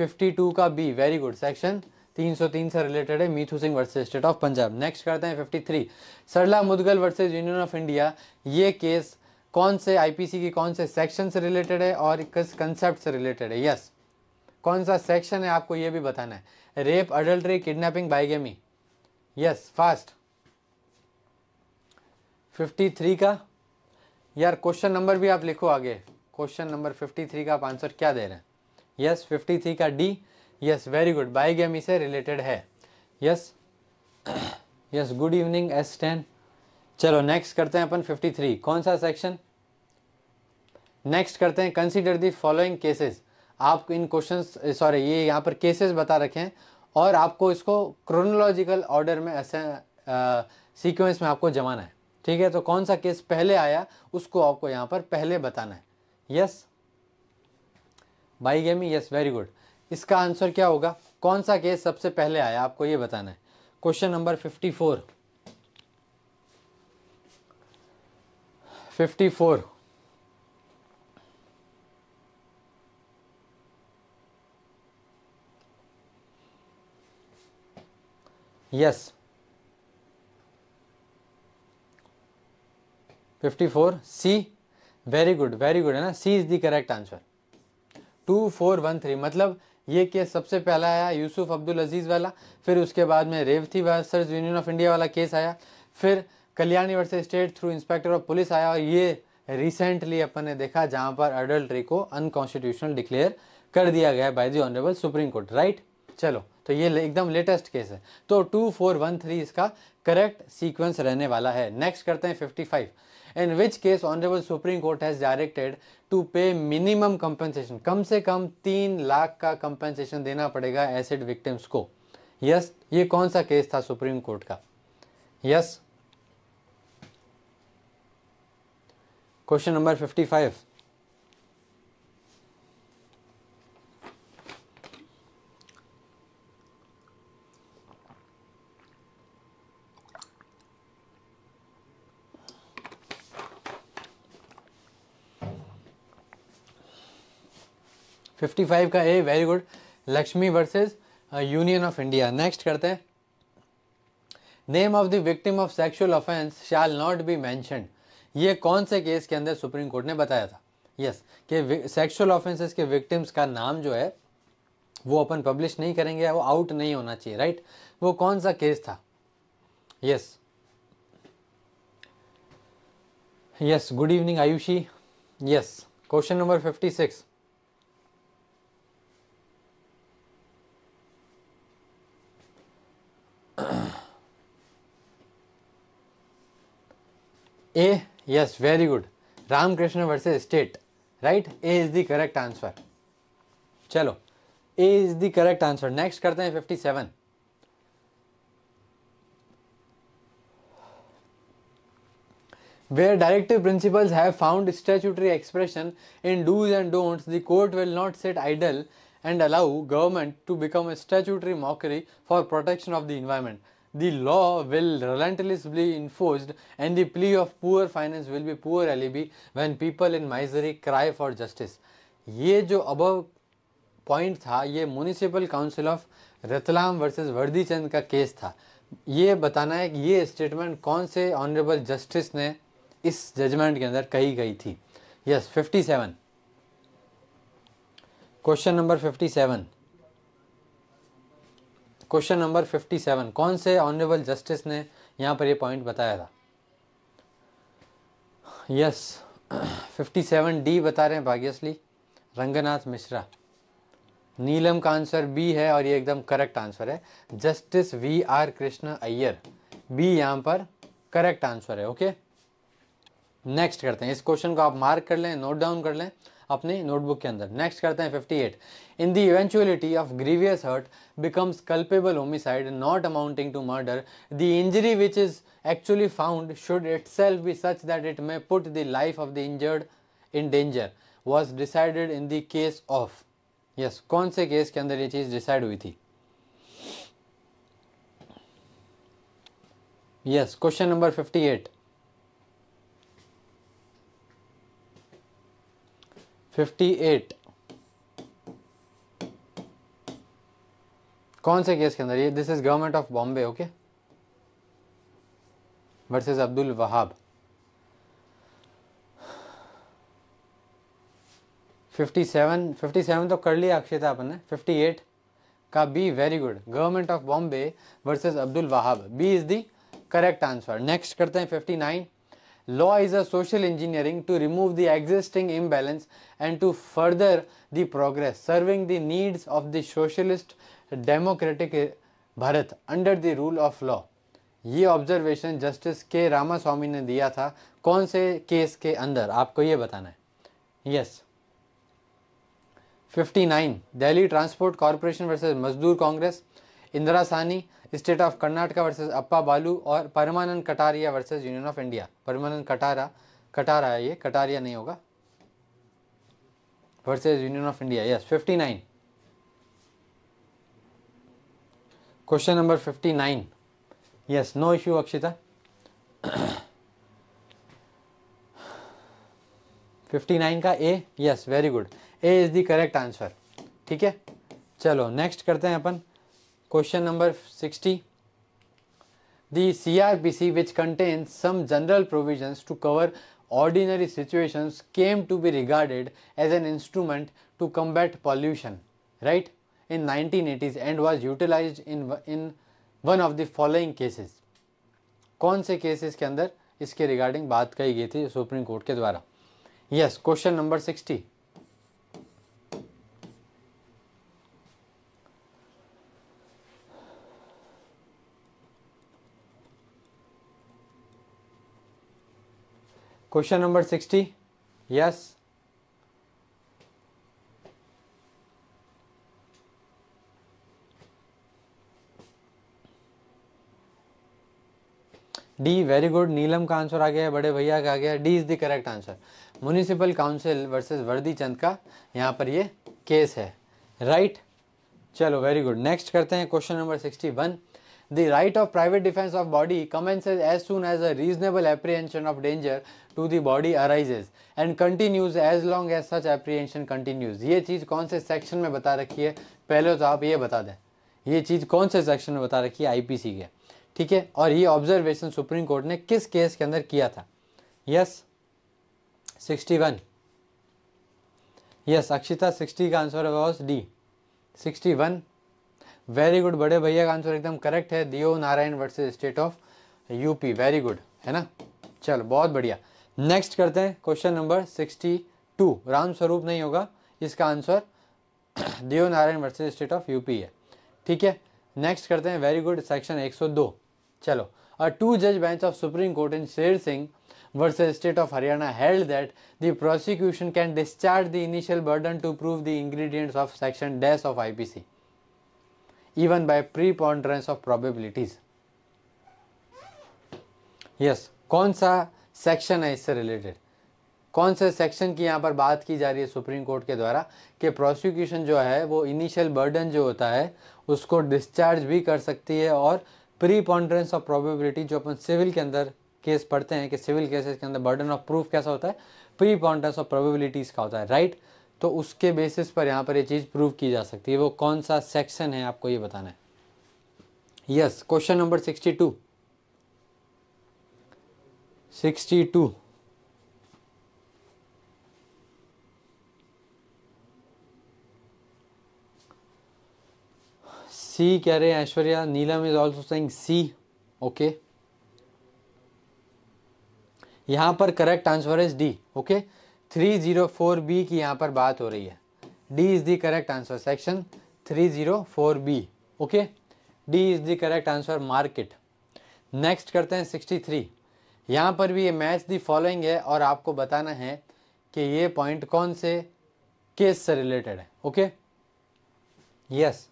Speaker 1: 52 का बी वेरी गुड सेक्शन 303 से रिलेटेड है Mithu Singh versus state of Punjab next करते हैं 53 Sarla Mudgal versus union of India ये केस कौन से आईपीसी की कौन से सेक्शन से रिलेटेड है और किस कंसेप्ट से रिलेटेड है यस कौन सा सेक्शन है आपको ये भी बताना है rape adultery kidnapping bigamy yes fast 53 का यार क्वेश्चन नंबर भी आप लिखो आगे क्वेश्चन नंबर 53 का आप आंसर क्या दे रहे हैं यस yes, 53 का D yes very good bigamy से रिलेटेड है yes yes good evening S ten चलो नेक्स्ट करते हैं अपन 53 कौन सा सेक्शन नेक्स्ट करते हैं कंसीडर दी फॉलोइंग केसेस आप इन क्वेश्चन सॉरी ये यहाँ पर केसेस बता रखे हैं और आपको इसको क्रोनोलॉजिकल ऑर्डर में ऐसे सीक्वेंस में आपको जमाना है ठीक है तो कौन सा केस पहले आया उसको आपको यहाँ पर पहले बताना है yes bigamy yes very good इसका आंसर क्या होगा कौन सा केस सबसे पहले आया आपको ये बताना है question number fifty four fifty four yes fifty four C very good very good है ना C is the correct answer two four one three मतलब ये केस सबसे पहला आया यूसुफ अब्दुल अजीज़ वाला फिर उसके बाद में Revathi versus union of India वाला केस आया फिर Kalyan university state through inspector of police आया और ये रिसेंटली अपन ने देखा जहां पर अडल्ट्री को अनकॉन्स्टिट्यूशनल डिक्लेयर कर दिया गया by the honourable supreme court right चलो तो ये एकदम लेटेस्ट केस है तो टू फोर वन थ्री इसका करेक्ट सीक्वेंस रहने वाला है नेक्स्ट करते हैं fifty five in which case honourable supreme court has directed to pay minimum compensation कम से कम तीन लाख का कंपनसेशन देना पड़ेगा एसिड विक्टिम्स को यस yes, ये कौन सा केस था सुप्रीम कोर्ट का yes yes, question number fifty five का A very good Lakshmi versus union of India next करते हैं name of the victim of sexual offence shall not be mentioned ये कौन से केस के अंदर सुप्रीम कोर्ट ने बताया था यस yes, कि सेक्सुअल ऑफेंसेस के विक्टिम्स का नाम जो है वो अपन पब्लिश नहीं करेंगे वो आउट नहीं होना चाहिए राइट वो कौन सा केस था yes yes good evening Aayushi yes question number fifty six A Yes, very good. Ramakrishna versus state, right? A is the correct answer. Chalo, A is the correct answer. Next करते हैं 57. Where directive principles have found statutory expression in do's and don'ts, the court will not sit idle and allow government to become a statutory mockery for protection of the environment. the law will relentlessly enforced and the plea of poor finance will be poor alibi when people in misery cry for justice. ye jo above point tha ye municipal council of Ratlam versus Vardichand का case था ये बताना है कि ये statement कौन से honourable justice ने इस जजमेंट के अंदर कही गई थी yes yes 57 question number 57 question number 57 कौन से ऑनरेबल जस्टिस ने यहाँ पर ये पॉइंट बताया था यस 57 डी बता रहे हैं भाग्यसली रंगनाथ मिश्रा नीलम का आंसर बी है और ये एकदम करेक्ट आंसर है justice V R Krishna Iyer B यहाँ पर करेक्ट आंसर है ओके नेक्स्ट करते हैं इस क्वेश्चन को आप मार्क कर लें नोट डाउन कर लें अपने नोटबुक के अंदर नेक्स्ट करते हैं 58 in the eventuality of grievous hurt becomes culpable homicide not amounting to murder the injury which is actually found should itself be such that it may put the life of the injured in danger was decided in the case of yes कौन से case के अंदर ये चीज़ decide हुई थी yes question number fifty eight 58 कौन से case के अंदर ये this is government of Bombay okay versus Abdul Wahab 57 57 तो कर लिया अक्षय अपन ने 58 का B very good government of Bombay versus Abdul Wahab B is the correct answer next करते हैं 59 Law is a social engineering to remove the existing imbalance and to further the progress serving the needs of the socialist democratic bharat under the rule of law ये observation justice K Rama स्वामी ने दिया था कौन से case के अंदर आपको ये बताना है yes 59 Delhi transport corporation versus Mazdoor Congress Indira Sawhney state of Karnataka versus Appa Balu और Parmanand Kataria versus union of India Parmanand Katara Katara है ये कटारिया नहीं होगा versus union of India yes 59 question number 59 yes no issue Akshita 59 का A yes very good A is the correct answer ठीक है चलो नेक्स्ट करते हैं अपन Question number 60. The CRPC which contains some general provisions to cover ordinary situations came to be regarded as an instrument to combat pollution, right, in 1980s and was utilized in, in one of the following cases कौन से cases के अंदर इसके regarding बात कही गई थी supreme court के द्वारा yes question number sixty question number sixty yes D very good Neelam का आंसर आ गया है बड़े भैया का आ गया D is the correct answer municipal council versus Vardichand का यहाँ पर ये केस है राइट right? चलो वेरी गुड नेक्स्ट करते हैं question number sixty one The right of private defense of body commences as soon as a reasonable apprehension of danger to the body arises and continues as long as such apprehension continues. ये चीज़ कौन से section में बता रखी है पहले तो आप ये बता दें ये चीज़ कौन से सेक्शन में बता रखी है आईपीसी के ठीक है और ये ऑब्जर्वेशन सुप्रीम कोर्ट ने किस केस के अंदर किया था yes sixty one yes Akshita sixty का answer was D sixty one very good बड़े भैया का आंसर एकदम करेक्ट है Deo Narayan versus state of UP very good है ना चलो बहुत बढ़िया नेक्स्ट करते हैं question number sixty two Ram Swaroop नहीं होगा इसका answer Deo Narayan versus state of UP है ठीक है नेक्स्ट करते हैं वेरी गुड सेक्शन 102 चलो अ टू जज bench of supreme court in Sher Singh of Haryana held that held prosecution can discharge the initial burden to prove the ingredients of section of of I P C even by preponderance of probabilities yes, कौन सा section है इससे related कौन से section की यहाँ पर बात की जा रही है सुप्रीम कोर्ट के द्वारा कि प्रोसिक्यूशन जो है वो इनिशियल बर्डन जो होता है उसको डिस्चार्ज भी कर सकती है और प्री पॉन्ड्रेंस ऑफ प्रोबेबिलिटी जो अपन सिविल के अंदर केस पढ़ते हैं कि सिविल केसेस के अंदर बर्डन ऑफ प्रूफ कैसा होता है प्री पॉन्ड्रेंस ऑफ प्रोबेबिलिटीज़ का होता है राइट right? तो उसके बेसिस पर यहाँ पर ये यह चीज़ प्रूव की जा सकती है वो कौन सा सेक्शन है आपको ये बताना है yes question number sixty two sixty two C कह रहे हैं Aishwarya Neelam is also saying C okay यहां पर correct answer is D okay three zero four B की यहाँ पर बात हो रही है D is the correct answer section three zero four B okay D is the correct answer market next करते हैं सिक्सटी थ्री यहाँ पर भी ये मैच दी फॉलोइंग है और आपको बताना है कि ये पॉइंट कौन से केस से रिलेटेड है ओके यस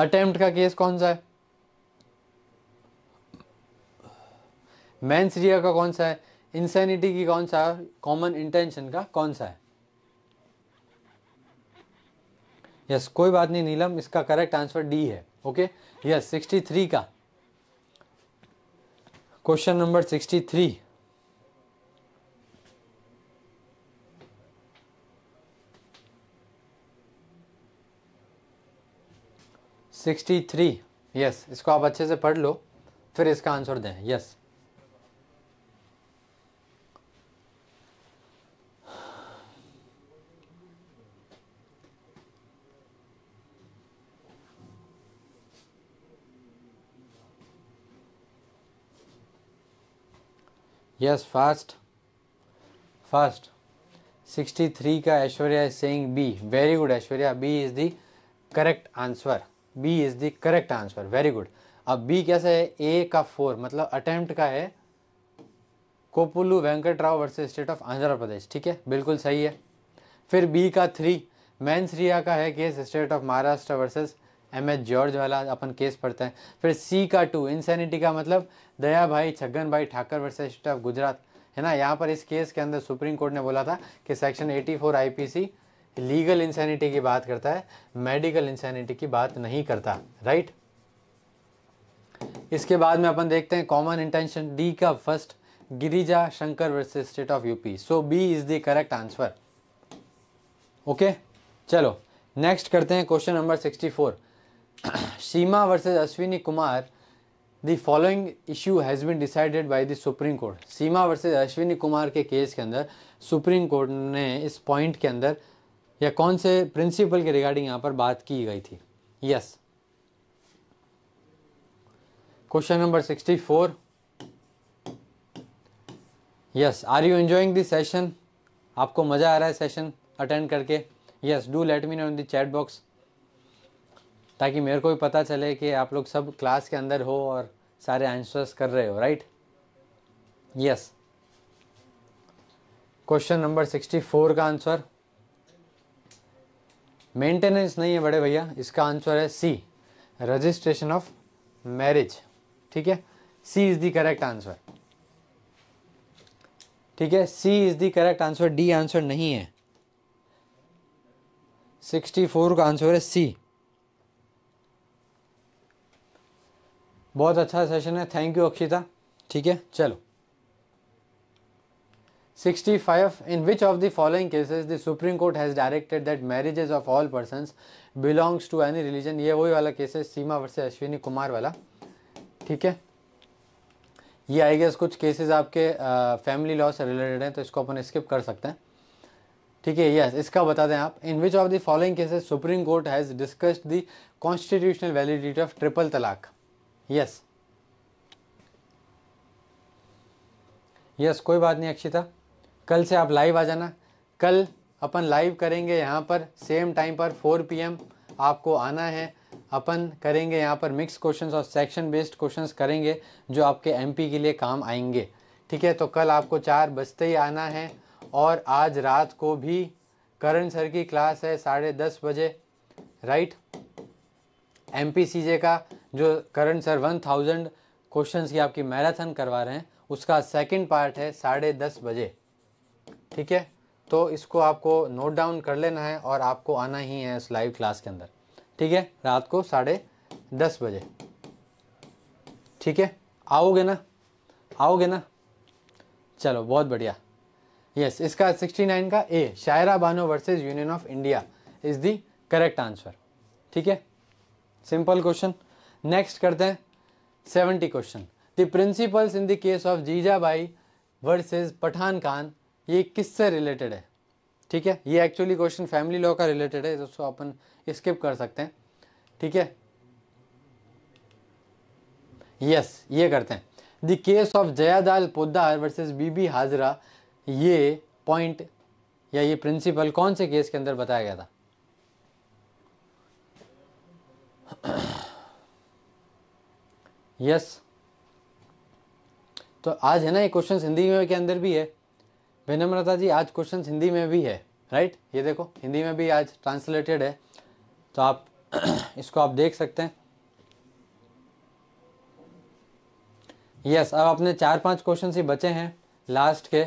Speaker 1: अटेम्प्ट का केस कौन सा है मैंस रिया का कौन सा है इंसैनिटी की कौन सा कॉमन इंटेंशन का कौन सा है यस yes, कोई बात नहीं नीलम इसका करेक्ट आंसर डी है ओके यस सिक्सटी थ्री का question number sixty three sixty three yes इसको आप अच्छे से पढ़ लो फिर इसका आंसर दें yes yes. Yes fast fast 63 का Aishwarya is saying B very good Aishwarya B is the correct answer B is the correct answer very good अब बी कैसा है ए का फोर मतलब अटेम्प्ट का है Koppula Venkat Rao versus state of Andhra Pradesh ठीक है बिल्कुल सही है फिर बी का थ्री मैंसरिया का है case state of Maharashtra versus M H George वाला अपन केस पढ़ता है फिर सी का टू इंसैनिटी का मतलब दया Dayabhai Chhaganbhai Thakkar versus state of Gujarat है ना यहाँ पर इस केस के अंदर सुप्रीम कोर्ट ने बोला था कि सेक्शन 84 फोर लीगल इंसैनिटी की बात करता है मेडिकल इंसैनिटी की बात नहीं करता राइट इसके बाद में अपन देखते हैं कॉमन इंटेंशन डी का first Girija Shankar versus state of UP so B is the correct answer okay चलो नेक्स्ट करते हैं question number sixty four Seema versus Ashwini Kumar, the following issue has been decided by the Supreme Court. Seema versus Ashwini Kumar के case के अंदर Supreme Court ने इस point के अंदर या कौन से principle के regarding यहाँ पर बात की गई थी yes question number 64 yes are you enjoying the session आपको मज़ा आ रहा है session attend करके yes do let me know in the chat box ताकि मेरे को भी पता चले कि आप लोग सब क्लास के अंदर हो और सारे आंसर्स कर रहे हो right yes question number sixty four का आंसर मेंटेनेंस नहीं है बड़े भैया इसका आंसर है सी रजिस्ट्रेशन ऑफ मैरिज ठीक है C is the correct answer ठीक है C is the correct answer D answer नहीं है सिक्सटी फोर का आंसर है सी बहुत अच्छा सेशन है थैंक यू अक्षिता ठीक है चलो 65 in which of the following cases the supreme court has directed that marriages of all person belongs to any religion ये वही वाला केस है सीमा वर्ष अश्विनी कुमार वाला ठीक है ये आई गेस कुछ केसेस आपके फैमिली uh, लॉ से रिलेटेड हैं तो इसको अपन स्किप कर सकते हैं ठीक है यस इसका बता दें आप in which of the following cases supreme court has discussed the constitutional validity of triple talaq yes yes कोई बात नहीं अक्षिता कल से आप लाइव आ जाना कल अपन लाइव करेंगे यहाँ पर सेम टाइम पर 4 पीएम आपको आना है अपन करेंगे यहाँ पर मिक्स क्वेश्चंस और सेक्शन बेस्ड क्वेश्चंस करेंगे जो आपके एमपी के लिए काम आएंगे ठीक है तो कल आपको चार बजते ही आना है और आज रात को भी करण सर की क्लास है साढ़े दस बजे राइट एम का जो current sir one thousand question की आपकी मैराथन करवा रहे हैं उसका सेकंड पार्ट है साढ़े दस बजे ठीक है तो इसको आपको नोट डाउन कर लेना है और आपको आना ही है इस लाइव क्लास के अंदर ठीक है रात को साढ़े दस बजे ठीक है आओगे ना आओगे ना चलो बहुत बढ़िया यस इसका 69 का A Shayara Bano versus union of India is the correct answer ठीक है सिंपल क्वेश्चन नेक्स्ट करते हैं seventy question the principles in the case of Jija Bai versus Pathan Khan ये किससे रिलेटेड है ठीक है ये एक्चुअली क्वेश्चन फैमिली लॉ का रिलेटेड है जिसको अपन स्किप कर सकते हैं ठीक है यस ये करते हैं the case of Jayadal Poddar versus Bibi Hajra ये पॉइंट या ये प्रिंसिपल कौन से केस के अंदर बताया गया था यस तो आज है ना ये क्वेश्चन हिंदी में के अंदर भी है विनम्रता जी आज क्वेश्चन हिंदी में भी है राइट ये देखो हिंदी में भी आज ट्रांसलेटेड है तो आप इसको आप देख सकते हैं यस yes, अब आपने चार पांच क्वेश्चन ही बचे हैं लास्ट के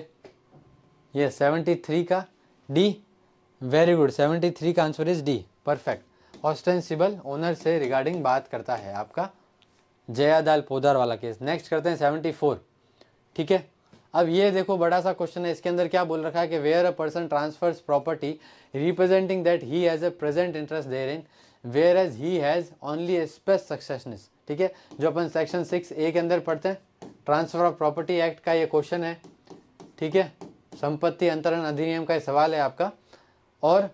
Speaker 1: ये सेवेंटी थ्री का D very good seventy three का answer is D perfect ostensible owner से रिगार्डिंग बात करता है आपका जयादाल पोदार वाला केस नेक्स्ट करते हैं सेवेंटी फोर ठीक है अब ये देखो बड़ा सा क्वेश्चन है इसके अंदर क्या बोल रखा है कि where a person transfers property representing that he has a present interest therein whereas he has only a spes successionis ठीक है जो अपन सेक्शन सिक्स ए के अंदर पढ़ते हैं ट्रांसफर ऑफ प्रॉपर्टी एक्ट का ये क्वेश्चन है ठीक है संपत्ति अंतरण अधिनियम का ये सवाल है आपका और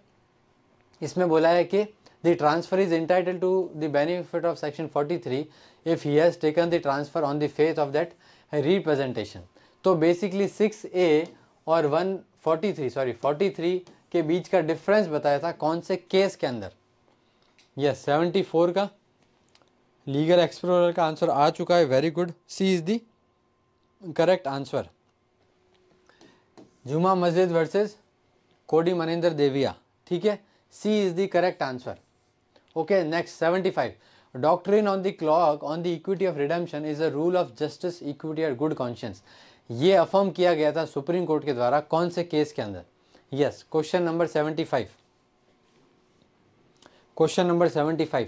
Speaker 1: इसमें बोला है कि the transfer is entitled to the benefit of section 43 if he has taken the transfer on the faith of that representation. तो बेसिकली 6A और 143 सॉरी 43 के बीच का डिफरेंस बताया था कौन से केस के अंदर यस yes, 74 का लीगल एक्सप्लोरर का आंसर आ चुका है very good C is the correct answer Juma Masjid versus Kodimaniandra Deviah ठीक है C is the correct answer Okay, next 75. Doctrine on the clock on the equity of redemption is a rule of justice, equity और good conscience. ये affirm किया गया था supreme court के द्वारा कौन से केस के अंदर yes question number 75 question number 75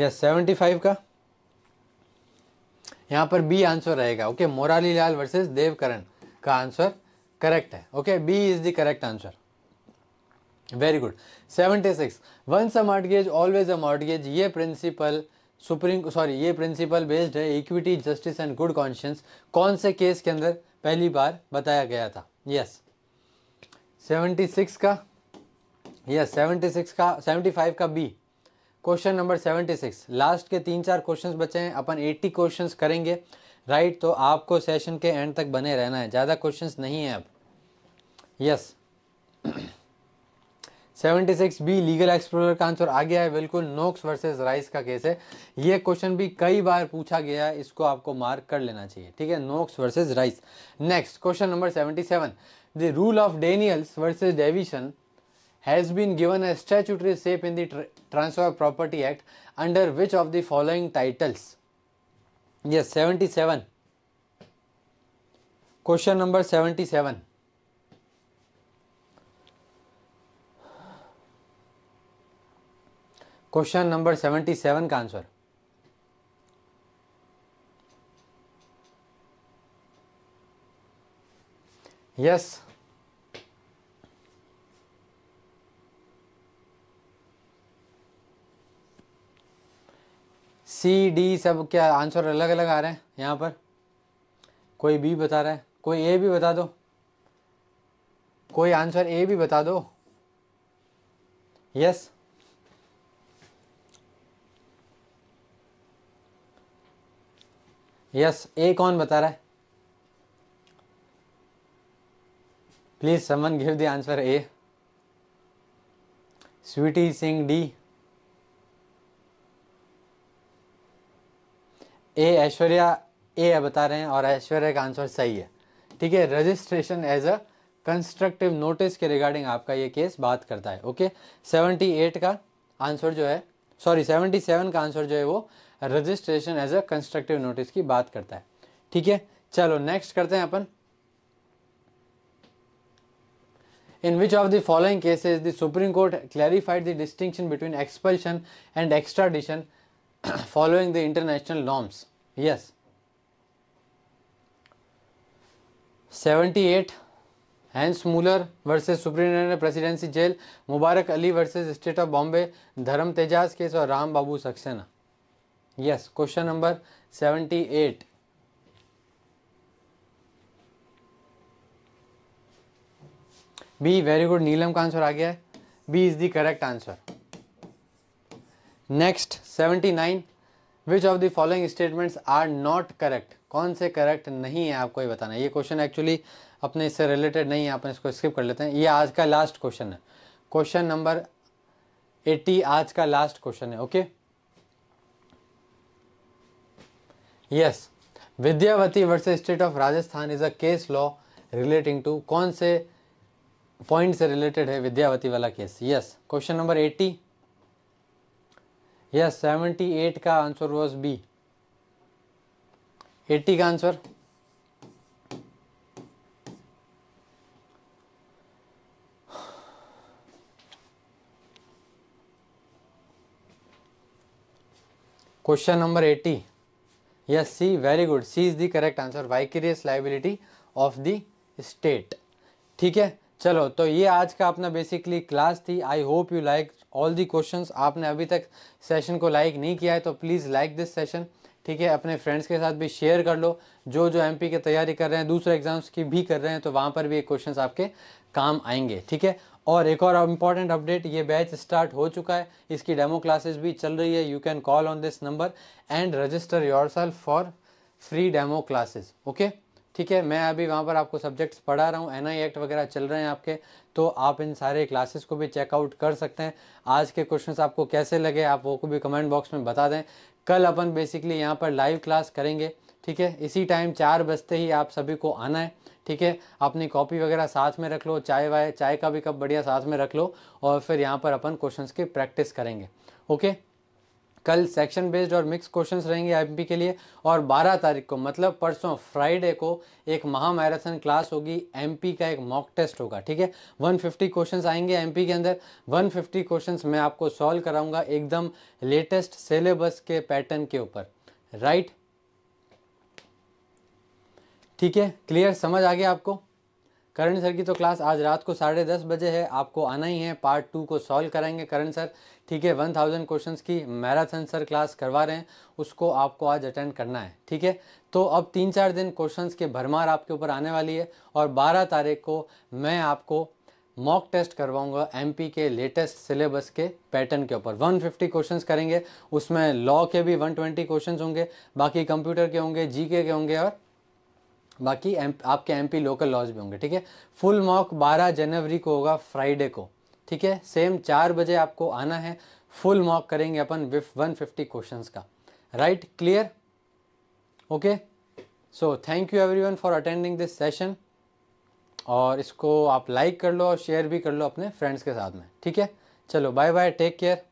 Speaker 1: yes seventy five का यहाँ पर बी आंसर रहेगा ओके मोराली लाल वर्सेज देवकरण का आंसर करेक्ट है okay B is the correct answer very good seventy six once a mortgage always a mortgage ये principle supreme sorry ये principle based है equity justice and good conscience कौन से case के अंदर पहली बार बताया गया था यस सेवेंटी सिक्स का यस सेवेंटी सिक्स का सेवेंटी फाइव का B question number seventy six last के तीन चार क्वेश्चंस बचे हैं अपन एट्टी क्वेश्चंस करेंगे राइट right? तो आपको सेशन के एंड तक बने रहना है ज़्यादा क्वेश्चंस नहीं है अब yes seventy six B legal explorer का आंसर आ गया है बिल्कुल नोक्स वर्सेस राइस का केस है ये क्वेश्चन भी कई बार पूछा गया है इसको आपको मार्क कर लेना चाहिए ठीक है Noakes versus Rice next question number seventy seven the rule of Daniels versus Davison has been given a statutory shape in the Transfer of Property Act under which of the following titles? Yes, 77. Question number 77. Question number 77 का Yes. C D सब क्या answer अलग अलग आ रहे हैं यहाँ पर कोई बी बता रहा है कोई ए भी बता दो कोई आंसर ए भी बता दो यस यस ए कौन बता रहा है please someone give the answer A Sweety Singh D A Aishwarya A बता रहे हैं और ऐश्वर्या का आंसर सही है ठीक है registration as a constructive notice के रिगार्डिंग आपका ये केस बात करता है ओके सेवेंटी एट का आंसर जो है सॉरी सेवेंटी सेवन का आंसर जो है वो registration as a constructive notice की बात करता है ठीक है चलो नेक्स्ट करते हैं अपन in which of the following cases the supreme Court clarified the distinction between expulsion and extradition following the international norms yes 78 Hans Muller versus supreme presidency jail Mubarak Ali versus state of Bombay Dharam tejas case or ram babu Saxena yes question number 78 B very good Neelam का answer आ गया है B is the correct answer next seventy nine which of the following statements are not correct कौन से correct नहीं है आपको ये बताना है ये क्वेश्चन एक्चुअली अपने इससे रिलेटेड नहीं है अपन इसको स्किप कर लेते हैं ये आज का लास्ट क्वेश्चन है क्वेश्चन नंबर एट्टी आज का लास्ट क्वेश्चन है okay yes Vidyawati versus state of Rajasthan is a case law relating to कौन से पॉइंट से रिलेटेड है विद्यावती वाला case yes question number eighty yes seventy eight का आंसर वॉज बी एट्टी का answer question number eighty yes C very good C is the correct answer vicarious liability of the state ठीक है चलो तो ये आज का अपना बेसिकली क्लास थी I hope you like all the questions आपने अभी तक सेशन को लाइक नहीं किया है तो प्लीज़ लाइक दिस सेशन ठीक है अपने फ्रेंड्स के साथ भी शेयर कर लो जो जो एमपी की तैयारी कर रहे हैं दूसरे एग्जाम्स की भी कर रहे हैं तो वहाँ पर भी ये क्वेश्चन आपके काम आएंगे ठीक है और एक और इम्पॉर्टेंट अपडेट ये बैच स्टार्ट हो चुका है इसकी डेमो क्लासेस भी चल रही है you can call on this number and register your for free demo classes okay ठीक है मैं अभी वहाँ पर आपको सब्जेक्ट्स पढ़ा रहा हूँ एन एक्ट वगैरह चल रहे हैं आपके तो आप इन सारे क्लासेस को भी चेकआउट कर सकते हैं आज के क्वेश्चंस आपको कैसे लगे आप वो को भी कमेंट बॉक्स में बता दें कल अपन बेसिकली यहाँ पर लाइव क्लास करेंगे ठीक है इसी टाइम चार बजते ही आप सभी को आना है ठीक है अपनी कॉपी वगैरह साथ में रख लो चाय वाय चाय का भी कप बढ़िया साथ में रख लो और फिर यहाँ पर अपन क्वेश्चंस की प्रैक्टिस करेंगे ओके कल सेक्शन बेस्ड और मिक्स क्वेश्चंस रहेंगे एमपी के लिए और 12 तारीख को मतलब परसों फ्राइडे को एक महामैराथन क्लास होगी एमपी का एक मॉक टेस्ट होगा ठीक है 150 क्वेश्चंस आएंगे एमपी के अंदर 150 क्वेश्चंस मैं आपको सॉल्व कराऊंगा एकदम लेटेस्ट सिलेबस के पैटर्न के ऊपर राइट ठीक है क्लियर समझ आ गया आपको करण सर की तो क्लास आज रात को साढ़े दस बजे है आपको आना ही है पार्ट टू को सॉल्व कराएंगे करण सर ठीक है वन थाउजेंड क्वेश्चन की मैराथन सर क्लास करवा रहे हैं उसको आपको आज अटेंड करना है ठीक है तो अब तीन चार दिन क्वेश्चन के भरमार आपके ऊपर आने वाली है और बारह तारीख को मैं आपको मॉक टेस्ट करवाऊंगा एमपी के लेटेस्ट सिलेबस के पैटर्न के ऊपर 150 क्वेश्चंस करेंगे उसमें लॉ के भी 120 क्वेश्चंस होंगे बाकी कंप्यूटर के होंगे जीके के होंगे और बाकी एम आपके एम लोकल लॉज में होंगे ठीक है फुल मॉक 12 जनवरी को होगा फ्राइडे को ठीक है सेम चार बजे आपको आना है फुल मॉक करेंगे अपन विफ वन फिफ्टी क्वेश्चन का right clear okay so thank you everyone for attending this session और इसको आप लाइक कर लो और शेयर भी कर लो अपने फ्रेंड्स के साथ में ठीक है चलो बाय बाय टेक केयर